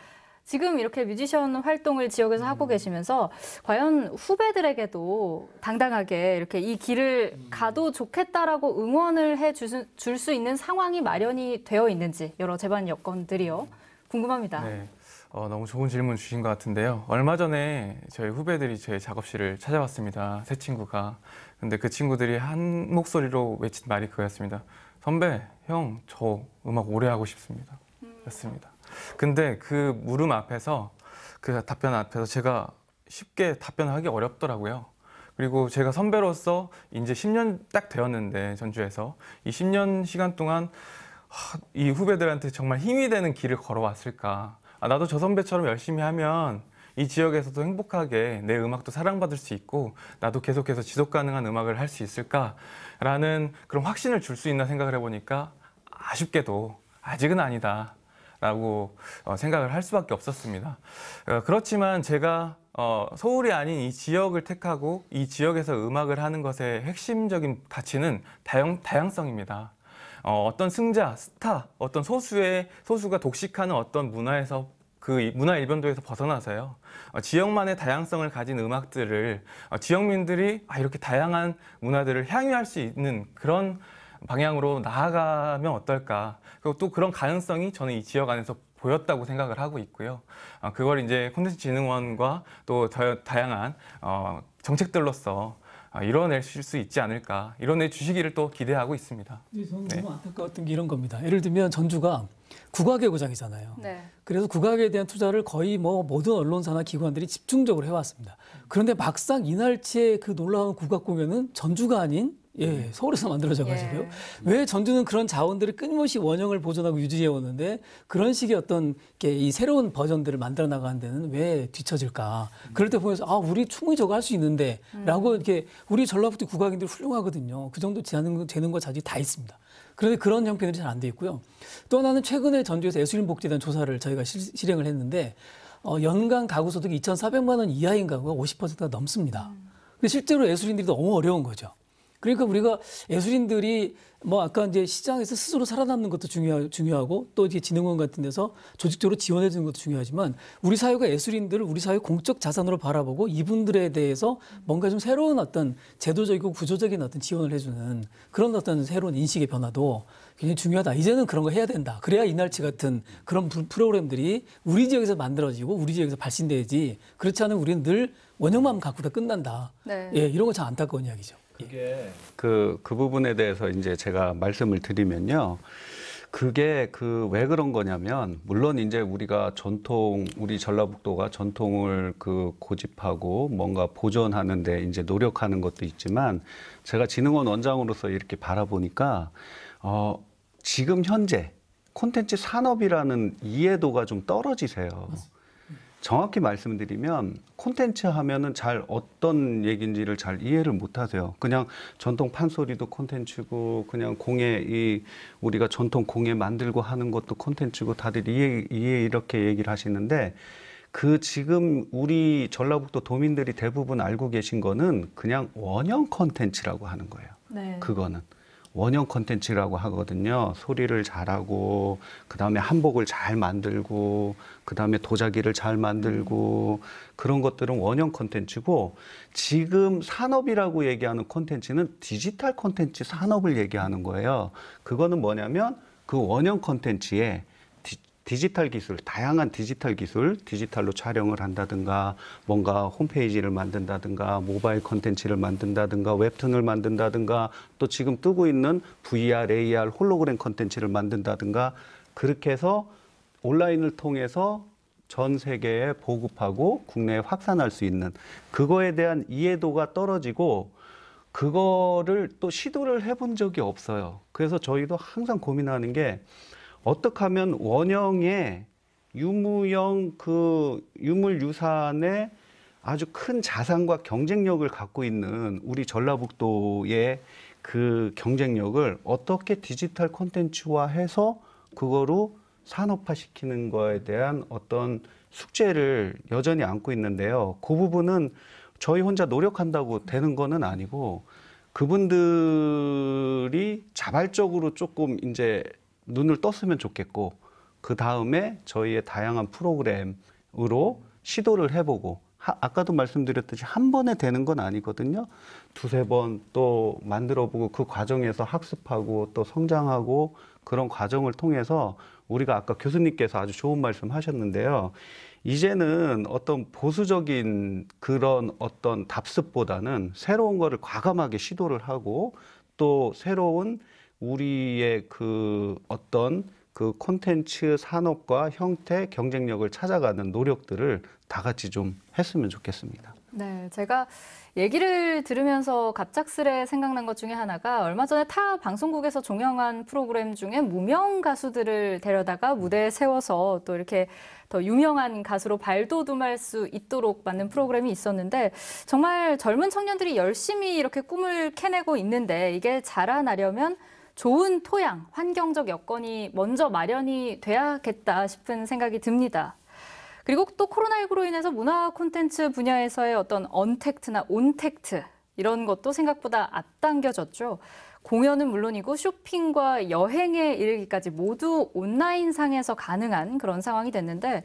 지금 이렇게 뮤지션 활동을 지역에서 하고 음. 계시면서 과연 후배들에게도 당당하게 이렇게 이 길을 음. 가도 좋겠다라고 응원을 해 줄 수 있는 상황이 마련이 되어 있는지 여러 재반 여건들이요. 궁금합니다. 네. 어, 너무 좋은 질문 주신 것 같은데요. 얼마 전에 저희 후배들이 저희 작업실을 찾아왔습니다. 새 친구가. 근데 그 친구들이 한 목소리로 외친 말이 그거였습니다. 선배, 형, 저 음악 오래 하고 싶습니다. 음. 였습니다. 근데 그 물음 앞에서 그 답변 앞에서 제가 쉽게 답변하기 어렵더라고요. 그리고 제가 선배로서 이제 10년 딱 되었는데 전주에서 이 10년 시간 동안 아, 이 후배들한테 정말 힘이 되는 길을 걸어왔을까. 아, 나도 저 선배처럼 열심히 하면 이 지역에서도 행복하게 내 음악도 사랑받을 수 있고 나도 계속해서 지속 가능한 음악을 할 수 있을까라는 그런 확신을 줄 수 있나 생각을 해보니까 아쉽게도 아직은 아니다. 라고 어, 생각을 할 수밖에 없었습니다. 어, 그렇지만 제가 어, 서울이 아닌 이 지역을 택하고 이 지역에서 음악을 하는 것의 핵심적인 가치는 다양, 다양성입니다. 어떤 승자, 스타, 어떤 소수의 소수가 독식하는 어떤 문화에서 그 문화 일변도에서 벗어나서요. 지역만의 다양성을 가진 음악들을 지역민들이 아, 이렇게 다양한 문화들을 향유할 수 있는 그런 방향으로 나아가면 어떨까. 그리고 또 그런 가능성이 저는 이 지역 안에서 보였다고 생각을 하고 있고요. 아, 그걸 이제 콘텐츠 진흥원과 또 다양한 어, 정책들로서 아, 이뤄내수 있지 않을까 이뤄내 주시기를 또 기대하고 있습니다. 네, 저는 네. 너무 안타까웠던 게 이런 겁니다. 예를 들면 전주가 국악외고장이잖아요. 네. 그래서 국악에 대한 투자를 거의 뭐 모든 언론사나 기관들이 집중적으로 해왔습니다. 그런데 막상 이날치의 그 놀라운 국악 공연은 전주가 아닌 예, 예, 서울에서 <laughs> 만들어져가지고요. 예. 왜 전주는 그런 자원들을 끊임없이 원형을 보존하고 유지해 오는데 그런 식의 어떤 이렇게이 새로운 버전들을 만들어 나가는 데는 왜 뒤처질까? 음. 그럴 때 보면서 아 우리 충분히 저거 할 수 있는데라고 음. 이렇게 우리 전라북도 국악인들 훌륭하거든요. 그 정도 되는 거, 되는거자주다 있습니다. 그런데 그런 형편이 잘 안 돼 있고요. 또 하나는 최근에 전주에서 예술인 복지에 대한 조사를 저희가 실, 실행을 했는데 어, 연간 가구 소득이 2,400만 원 이하인 가구가 50%가 넘습니다. 음. 근데 실제로 예술인들이 너무 어려운 거죠. 그러니까 우리가 예술인들이 뭐 아까 이제 시장에서 스스로 살아남는 것도 중요하, 중요하고 또 이제 진흥원 같은 데서 조직적으로 지원해 주는 것도 중요하지만 우리 사회가 예술인들을 우리 사회 공적 자산으로 바라보고 이분들에 대해서 뭔가 좀 새로운 어떤 제도적이고 구조적인 어떤 지원을 해주는 그런 어떤 새로운 인식의 변화도 굉장히 중요하다. 이제는 그런 거 해야 된다. 그래야 이날치 같은 그런 프로그램들이 우리 지역에서 만들어지고 우리 지역에서 발신돼야지 그렇지 않으면 우리는 늘 원형만 갖고 다 끝난다. 네. 예, 이런 거참 안타까운 이야기죠. 그게 그, 그 부분에 대해서 이제 제가 말씀을 드리면요. 그게 그 왜 그런 거냐면 물론 이제 우리가 전통 우리 전라북도가 전통을 그 고집하고 뭔가 보존하는데 이제 노력하는 것도 있지만 제가 진흥원 원장으로서 이렇게 바라보니까 어 지금 현재 콘텐츠 산업이라는 이해도가 좀 떨어지세요. 맞습니다. 정확히 말씀드리면 콘텐츠 하면은 잘 어떤 얘기인지를 잘 이해를 못 하세요. 그냥 전통 판소리도 콘텐츠고 그냥 공예 이 우리가 전통 공예 만들고 하는 것도 콘텐츠고 다들 이해 이해 이렇게 얘기를 하시는데 그 지금 우리 전라북도 도민들이 대부분 알고 계신 거는 그냥 원형 콘텐츠라고 하는 거예요. 네. 그거는 원형 컨텐츠라고 하거든요. 소리를 잘하고 그다음에 한복을 잘 만들고 그다음에 도자기를 잘 만들고 그런 것들은 원형 컨텐츠고 지금 산업이라고 얘기하는 컨텐츠는 디지털 컨텐츠 산업을 얘기하는 거예요. 그거는 뭐냐면 그 원형 컨텐츠에 디지털 기술, 다양한 디지털 기술, 디지털로 촬영을 한다든가 뭔가 홈페이지를 만든다든가 모바일 컨텐츠를 만든다든가 웹툰을 만든다든가 또 지금 뜨고 있는 VR, AR, 홀로그램 컨텐츠를 만든다든가 그렇게 해서 온라인을 통해서 전 세계에 보급하고 국내에 확산할 수 있는 그거에 대한 이해도가 떨어지고 그거를 또 시도를 해본 적이 없어요. 그래서 저희도 항상 고민하는 게 어떻게 하면 원형의 유무형 그 유물 유산의 아주 큰 자산과 경쟁력을 갖고 있는 우리 전라북도의 그 경쟁력을 어떻게 디지털 콘텐츠화해서 그거로 산업화시키는 거에 대한 어떤 숙제를 여전히 안고 있는데요. 그 부분은 저희 혼자 노력한다고 되는 거는 아니고 그분들이 자발적으로 조금 이제 눈을 떴으면 좋겠고 그 다음에 저희의 다양한 프로그램으로 시도를 해보고 하, 아까도 말씀드렸듯이 한 번에 되는 건 아니거든요. 두세 번 또 만들어보고 그 과정에서 학습하고 또 성장하고 그런 과정을 통해서 우리가 아까 교수님께서 아주 좋은 말씀 하셨는데요. 이제는 어떤 보수적인 그런 어떤 답습보다는 새로운 거를 과감하게 시도를 하고 또 새로운 우리의 그 어떤 그 콘텐츠 산업과 형태 경쟁력을 찾아가는 노력들을 다 같이 좀 했으면 좋겠습니다. 네, 제가 얘기를 들으면서 갑작스레 생각난 것 중에 하나가 얼마 전에 타 방송국에서 종영한 프로그램 중에 무명 가수들을 데려다가 무대에 세워서 또 이렇게 더 유명한 가수로 발돋움할 수 있도록 만든 프로그램이 있었는데 정말 젊은 청년들이 열심히 이렇게 꿈을 캐내고 있는데 이게 자라나려면 좋은 토양, 환경적 여건이 먼저 마련이 돼야겠다 싶은 생각이 듭니다. 그리고 또 코로나19로 인해서 문화 콘텐츠 분야에서의 어떤 언택트나 온택트 이런 것도 생각보다 앞당겨졌죠. 공연은 물론이고 쇼핑과 여행에 이르기까지 모두 온라인 상에서 가능한 그런 상황이 됐는데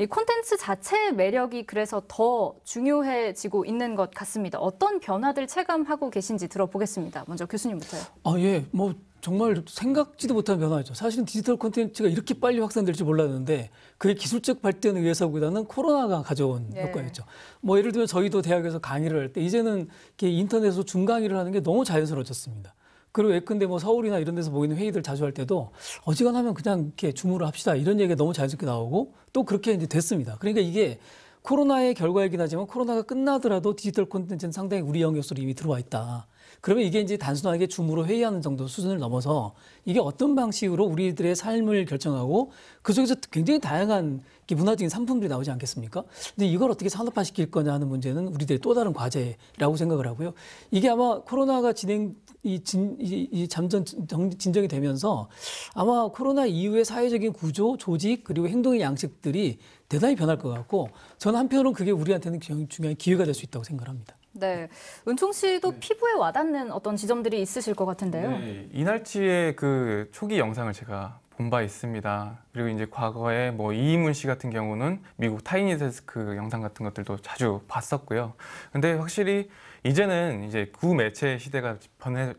이 콘텐츠 자체의 매력이 그래서 더 중요해지고 있는 것 같습니다. 어떤 변화들 체감하고 계신지 들어보겠습니다. 먼저 교수님부터요. 아, 예. 뭐 정말 생각지도 못한 변화죠. 사실은 디지털 콘텐츠가 이렇게 빨리 확산될지 몰랐는데 그의 기술적 발전에 의해서보다는 코로나가 가져온 네. 효과였죠. 뭐 예를 들면 저희도 대학에서 강의를 할 때 이제는 인터넷으로 줌 강의를 하는 게 너무 자연스러워졌습니다. 그리고 예컨대 뭐 서울이나 이런 데서 모이는 회의들 자주 할 때도 어지간하면 그냥 이렇게 주무를 합시다. 이런 얘기가 너무 자연스럽게 나오고 또 그렇게 이제 됐습니다. 그러니까 이게 코로나의 결과이긴 하지만 코로나가 끝나더라도 디지털 콘텐츠는 상당히 우리 영역으로 이미 들어와 있다. 그러면 이게 이제 단순하게 줌으로 회의하는 정도 수준을 넘어서 이게 어떤 방식으로 우리들의 삶을 결정하고 그 속에서 굉장히 다양한 이렇게 문화적인 상품들이 나오지 않겠습니까? 근데 이걸 어떻게 산업화시킬 거냐 하는 문제는 우리들의 또 다른 과제라고 생각을 하고요. 이게 아마 코로나가 진행 이, 진, 이, 잠정 진정이 되면서 아마 코로나 이후의 사회적인 구조, 조직 그리고 행동의 양식들이 대단히 변할 것 같고 저는 한편으로는 그게 우리한테는 중요한 기회가 될 수 있다고 생각합니다. 네, 은총 씨도 네. 피부에 와닿는 어떤 지점들이 있으실 것 같은데요. 네, 이날치의 그 초기 영상을 제가 본바 있습니다. 그리고 이제 과거에 뭐 이희문 씨 같은 경우는 미국 타이니 데스크 영상 같은 것들도 자주 봤었고요. 근데 확실히 이제는 이제 구 매체의 시대가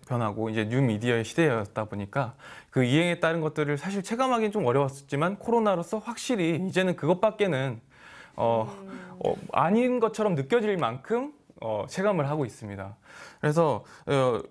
변하고 이제 뉴 미디어의 시대였다 보니까 그 이행에 따른 것들을 사실 체감하기는 좀 어려웠지만 코로나로서 확실히 이제는 그것밖에는 어, 음. 어, 아닌 것처럼 느껴질 만큼 어, 체감을 하고 있습니다. 그래서 어,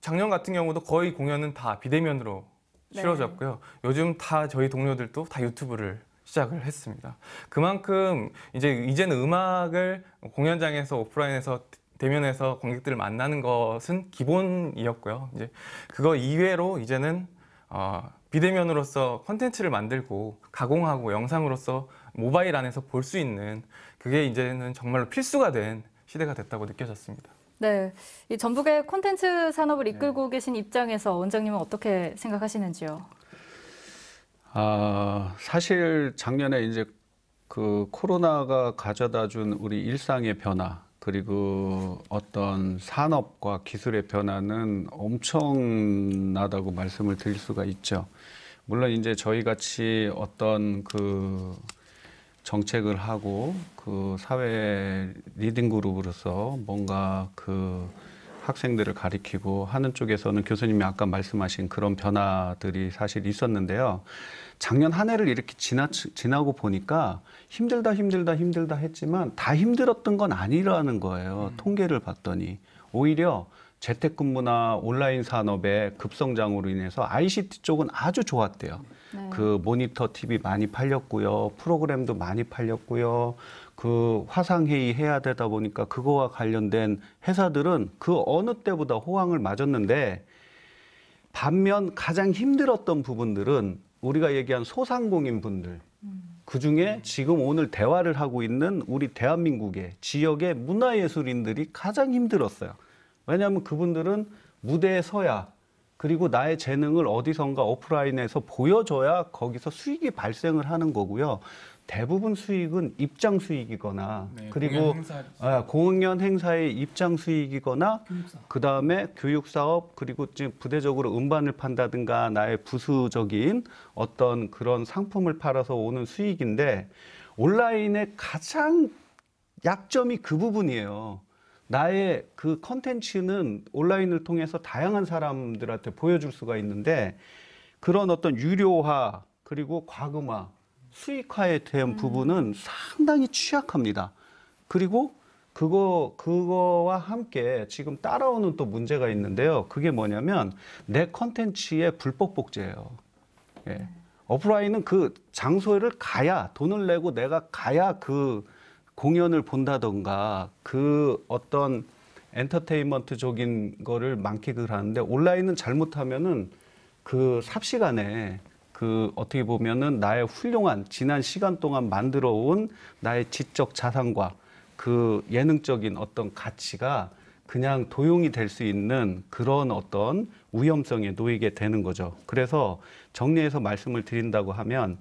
작년 같은 경우도 거의 공연은 다 비대면으로 쉬워졌고요. 네. 요즘 다 저희 동료들도 다 유튜브를 시작을 했습니다. 그만큼 이제 이제는 음악을 공연장에서 오프라인에서 대면에서 관객들을 만나는 것은 기본이었고요. 이제 그거 이외로 이제는 어, 비대면으로서 컨텐츠를 만들고 가공하고 영상으로서 모바일 안에서 볼 수 있는 그게 이제는 정말로 필수가 된 시대가 됐다고 느껴졌습니다. 네, 이 전북의 콘텐츠 산업을 네. 이끌고 계신 입장에서 원장님은 어떻게 생각하시는지요? 아, 사실 작년에 이제 그 코로나가 가져다 준 우리 일상의 변화, 그리고 어떤 산업과 기술의 변화는 엄청나다고 말씀을 드릴 수가 있죠. 물론 이제 저희 같이 어떤 그 정책을 하고 그 사회 리딩 그룹으로서 뭔가 그 학생들을 가리키고 하는 쪽에서는 교수님이 아까 말씀하신 그런 변화들이 사실 있었는데요. 작년 한 해를 이렇게 지나, 지나고 보니까 힘들다 힘들다 힘들다 했지만 다 힘들었던 건 아니라는 거예요. 음. 통계를 봤더니 오히려 재택근무나 온라인 산업의 급성장으로 인해서 ICT 쪽은 아주 좋았대요. 네. 그 모니터 TV 많이 팔렸고요. 프로그램도 많이 팔렸고요. 그 화상회의 해야 되다 보니까 그거와 관련된 회사들은 그 어느 때보다 호황을 맞았는데 반면 가장 힘들었던 부분들은 우리가 얘기한 소상공인 분들. 음. 그 중에 지금 오늘 대화를 하고 있는 우리 대한민국의 지역의 문화예술인들이 가장 힘들었어요. 왜냐하면 그분들은 무대에 서야 그리고 나의 재능을 어디선가 오프라인에서 보여줘야 거기서 수익이 발생을 하는 거고요. 대부분 수익은 입장 수익이거나 네, 그리고 공연, 행사. 아, 의 입장 수익이거나 그 다음에 교육 사업 그리고 지금 부대적으로 음반을 판다든가 나의 부수적인 어떤 그런 상품을 팔아서 오는 수익인데 온라인의 가장 약점이 그 부분이에요. 나의 그 컨텐츠는 온라인을 통해서 다양한 사람들한테 보여줄 수가 있는데 그런 어떤 유료화 그리고 과금화 수익화에 대한 음. 부분은 상당히 취약합니다. 그리고 그거 그거와 함께 지금 따라오는 또 문제가 있는데요. 그게 뭐냐면 내 컨텐츠의 불법 복제예요. 예. 네. 오프라인은 그 장소를 가야 돈을 내고 내가 가야 그 공연을 본다던가 그 어떤 엔터테인먼트적인 거를 만끽을 하는데 온라인은 잘못하면은 그 삽시간에 그 어떻게 보면은 나의 훌륭한 지난 시간 동안 만들어 온 나의 지적 자산과 그 예능적인 어떤 가치가 그냥 도용이 될 수 있는 그런 어떤 위험성에 놓이게 되는 거죠. 그래서 정리해서 말씀을 드린다고 하면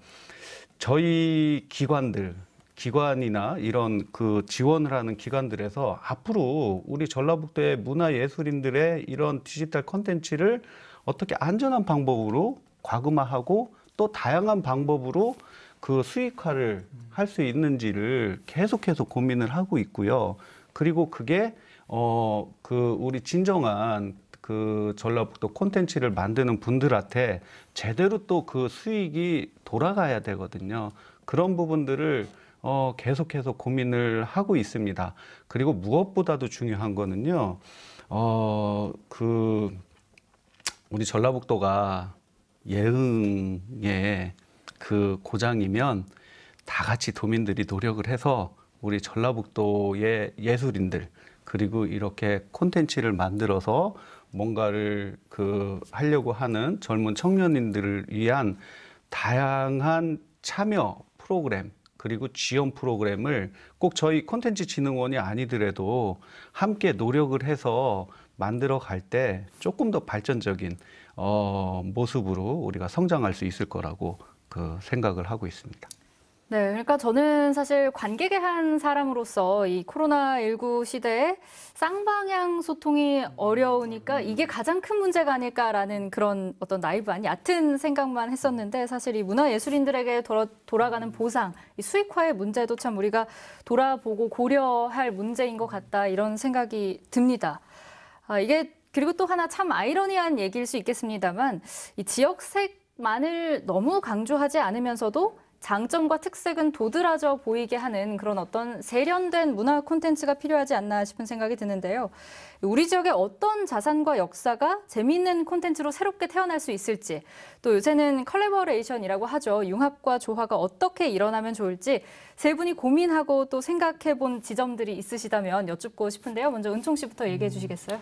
저희 기관들 기관이나 이런 그 지원을 하는 기관들에서 앞으로 우리 전라북도의 문화예술인들의 이런 디지털 컨텐츠를 어떻게 안전한 방법으로 과금화하고 또 다양한 방법으로 그 수익화를 할 수 있는지를 계속해서 고민을 하고 있고요. 그리고 그게 어 그 우리 진정한 그 전라북도 콘텐츠를 만드는 분들한테 제대로 또 그 수익이 돌아가야 되거든요. 그런 부분들을 어, 계속해서 고민을 하고 있습니다. 그리고 무엇보다도 중요한 거는요, 어, 그, 우리 전라북도가 예흥의 그 고장이면 다 같이 도민들이 노력을 해서 우리 전라북도의 예술인들 그리고 이렇게 콘텐츠를 만들어서 뭔가를 그 하려고 하는 젊은 청년인들을 위한 다양한 참여 프로그램 그리고 지원 프로그램을 꼭 저희 콘텐츠 진흥원이 아니더라도 함께 노력을 해서 만들어 갈 때 조금 더 발전적인 어, 모습으로 우리가 성장할 수 있을 거라고 그 생각을 하고 있습니다. 네, 그러니까 저는 사실 관객의 한 사람으로서 이 코로나19 시대에 쌍방향 소통이 어려우니까 이게 가장 큰 문제가 아닐까라는 그런 어떤 나이브한 얕은 생각만 했었는데 사실 이 문화예술인들에게 돌아, 가는 보상, 이 수익화의 문제도 참 우리가 돌아보고 고려할 문제인 것 같다 이런 생각이 듭니다. 아, 이게 그리고 또 하나 참 아이러니한 얘기일 수 있겠습니다만 이 지역색만을 너무 강조하지 않으면서도 장점과 특색은 도드라져 보이게 하는 그런 어떤 세련된 문화 콘텐츠가 필요하지 않나 싶은 생각이 드는데요. 우리 지역의 어떤 자산과 역사가 재미있는 콘텐츠로 새롭게 태어날 수 있을지 또 요새는 컬래버레이션이라고 하죠. 융합과 조화가 어떻게 일어나면 좋을지 세 분이 고민하고 또 생각해 본 지점들이 있으시다면 여쭙고 싶은데요. 먼저 은총 씨부터 얘기해 음. 주시겠어요?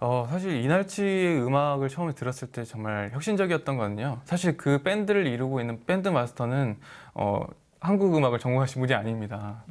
어, 사실 이날치의 음악을 처음에 들었을 때 정말 혁신적이었던 거는요. 사실 그 밴드를 이루고 있는 밴드 마스터는 어, 한국 음악을 전공하신 분이 아닙니다.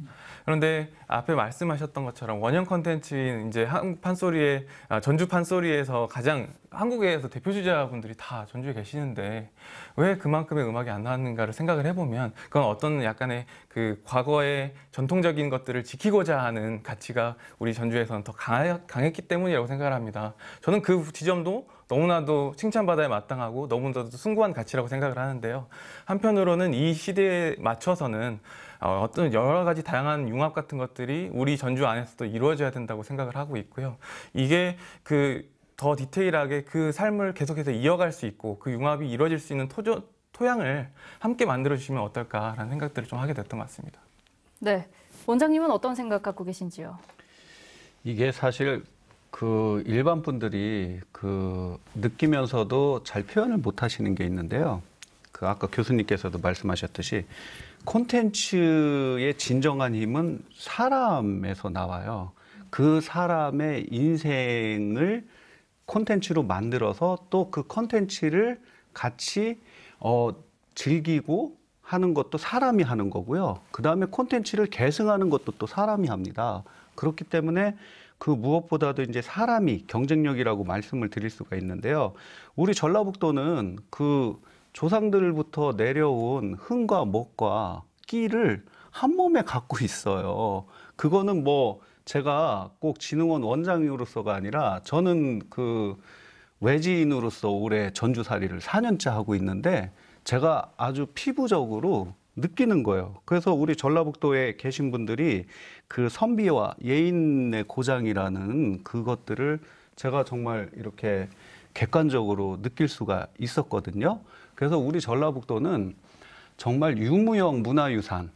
그런데 앞에 말씀하셨던 것처럼 원형 컨텐츠인 이제 한 판소리의 아, 전주 판소리에서 가장 한국에서 대표 주자분들이 다 전주에 계시는데 왜 그만큼의 음악이 안 나왔는가를 생각을 해보면 그건 어떤 약간의 그 과거의 전통적인 것들을 지키고자 하는 가치가 우리 전주에서는 더강했기 때문이라고 생각을 합니다. 저는 그 지점도 너무나도 칭찬받아야 마땅하고 너무나도 숭고한 가치라고 생각을 하는데요. 한편으로는 이 시대에 맞춰서는 어, 어떤 여러 가지 다양한 융합 같은 것들이 우리 전주 안에서도 이루어져야 된다고 생각을 하고 있고요. 이게 그더 디테일하게 그 삶을 계속해서 이어갈 수 있고 그 융합이 이루어질 수 있는 토조, 토양을 함께 만들어 주시면 어떨까라는 생각들을 좀 하게 됐던 것 같습니다. 네, 원장님은 어떤 생각 갖고 계신지요? 이게 사실 그 일반 분들이 그 느끼면서도 잘 표현을 못 하시는 게 있는데요. 그 아까 교수님께서도 말씀하셨듯이 콘텐츠의 진정한 힘은 사람에서 나와요. 그 사람의 인생을 콘텐츠로 만들어서 또 그 콘텐츠를 같이 어, 즐기고 하는 것도 사람이 하는 거고요. 그 다음에 콘텐츠를 계승하는 것도 또 사람이 합니다. 그렇기 때문에 그 무엇보다도 이제 사람이 경쟁력이라고 말씀을 드릴 수가 있는데요. 우리 전라북도는 그 조상들부터 내려온 흥과 목과 끼를 한 몸에 갖고 있어요. 그거는 뭐 제가 꼭 진흥원 원장으로서가 아니라 저는 그 외지인으로서 올해 전주살이를 4년째 하고 있는데 제가 아주 피부적으로 느끼는 거예요. 그래서 우리 전라북도에 계신 분들이 그 선비와 예인의 고장이라는 그것들을 제가 정말 이렇게 객관적으로 느낄 수가 있었거든요. 그래서 우리 전라북도는 정말 유무형 문화유산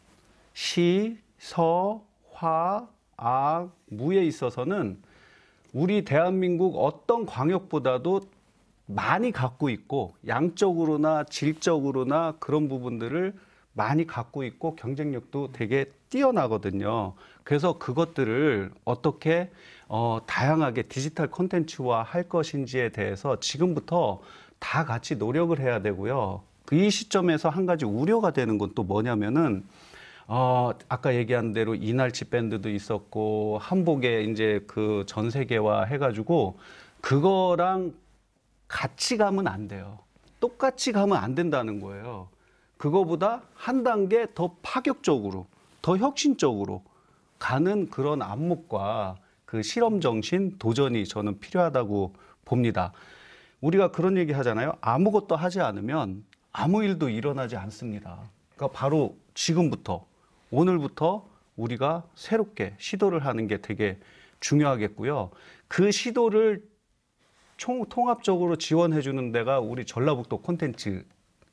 시, 서, 화, 악, 무에 있어서는 우리 대한민국 어떤 광역보다도 많이 갖고 있고 양적으로나 질적으로나 그런 부분들을 많이 갖고 있고 경쟁력도 되게 뛰어나거든요. 그래서 그것들을 어떻게 어, 다양하게 디지털 콘텐츠화 할 것인지에 대해서 지금부터 다 같이 노력을 해야 되고요. 이 시점에서 한 가지 우려가 되는 건 또 뭐냐면은 어, 아까 얘기한 대로 이날치 밴드도 있었고 한복에 이제 그 전 세계화 해가지고 그거랑 같이 가면 안 돼요. 똑같이 가면 안 된다는 거예요. 그거보다 한 단계 더 파격적으로, 더 혁신적으로 가는 그런 안목과 그 실험 정신, 도전이 저는 필요하다고 봅니다. 우리가 그런 얘기 하잖아요. 아무것도 하지 않으면 아무 일도 일어나지 않습니다. 그러니까 바로 지금부터 오늘부터 우리가 새롭게 시도를 하는 게 되게 중요하겠고요. 그 시도를 총, 통합적으로 지원해 주는 데가 우리 전라북도 콘텐츠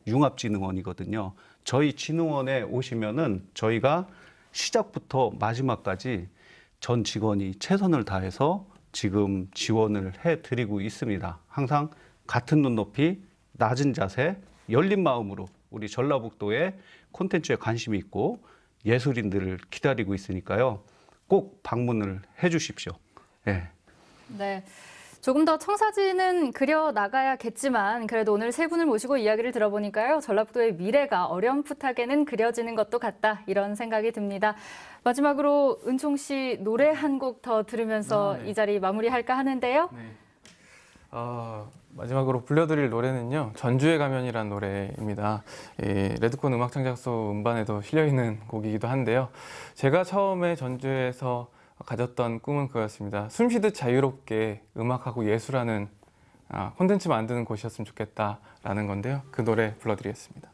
융합진흥원이거든요. 저희 진흥원에 오시면은 저희가 시작부터 마지막까지 전 직원이 최선을 다해서 지금 지원을 해 드리고 있습니다. 항상 같은 눈높이, 낮은 자세, 열린 마음으로 우리 전라북도에 콘텐츠에 관심이 있고 예술인들을 기다리고 있으니까요. 꼭 방문을 해 주십시오. 예. 네. 조금 더 청사진은 그려 나가야겠지만 그래도 오늘 세 분을 모시고 이야기를 들어보니까요. 전라북도의 미래가 어렴풋하게는 그려지는 것도 같다. 이런 생각이 듭니다. 마지막으로 은총 씨 노래 한 곡 더 들으면서 아, 네. 이 자리 마무리할까 하는데요. 네. 어, 마지막으로 불려드릴 노래는요 전주의 가면이란 노래입니다. 레드콘 음악창작소 음반에도 실려있는 곡이기도 한데요. 제가 처음에 전주에서 가졌던 꿈은 그거였습니다. 숨쉬듯 자유롭게 음악하고 예술하는 아, 콘텐츠 만드는 곳이었으면 좋겠다라는 건데요. 그 노래 불러드리겠습니다.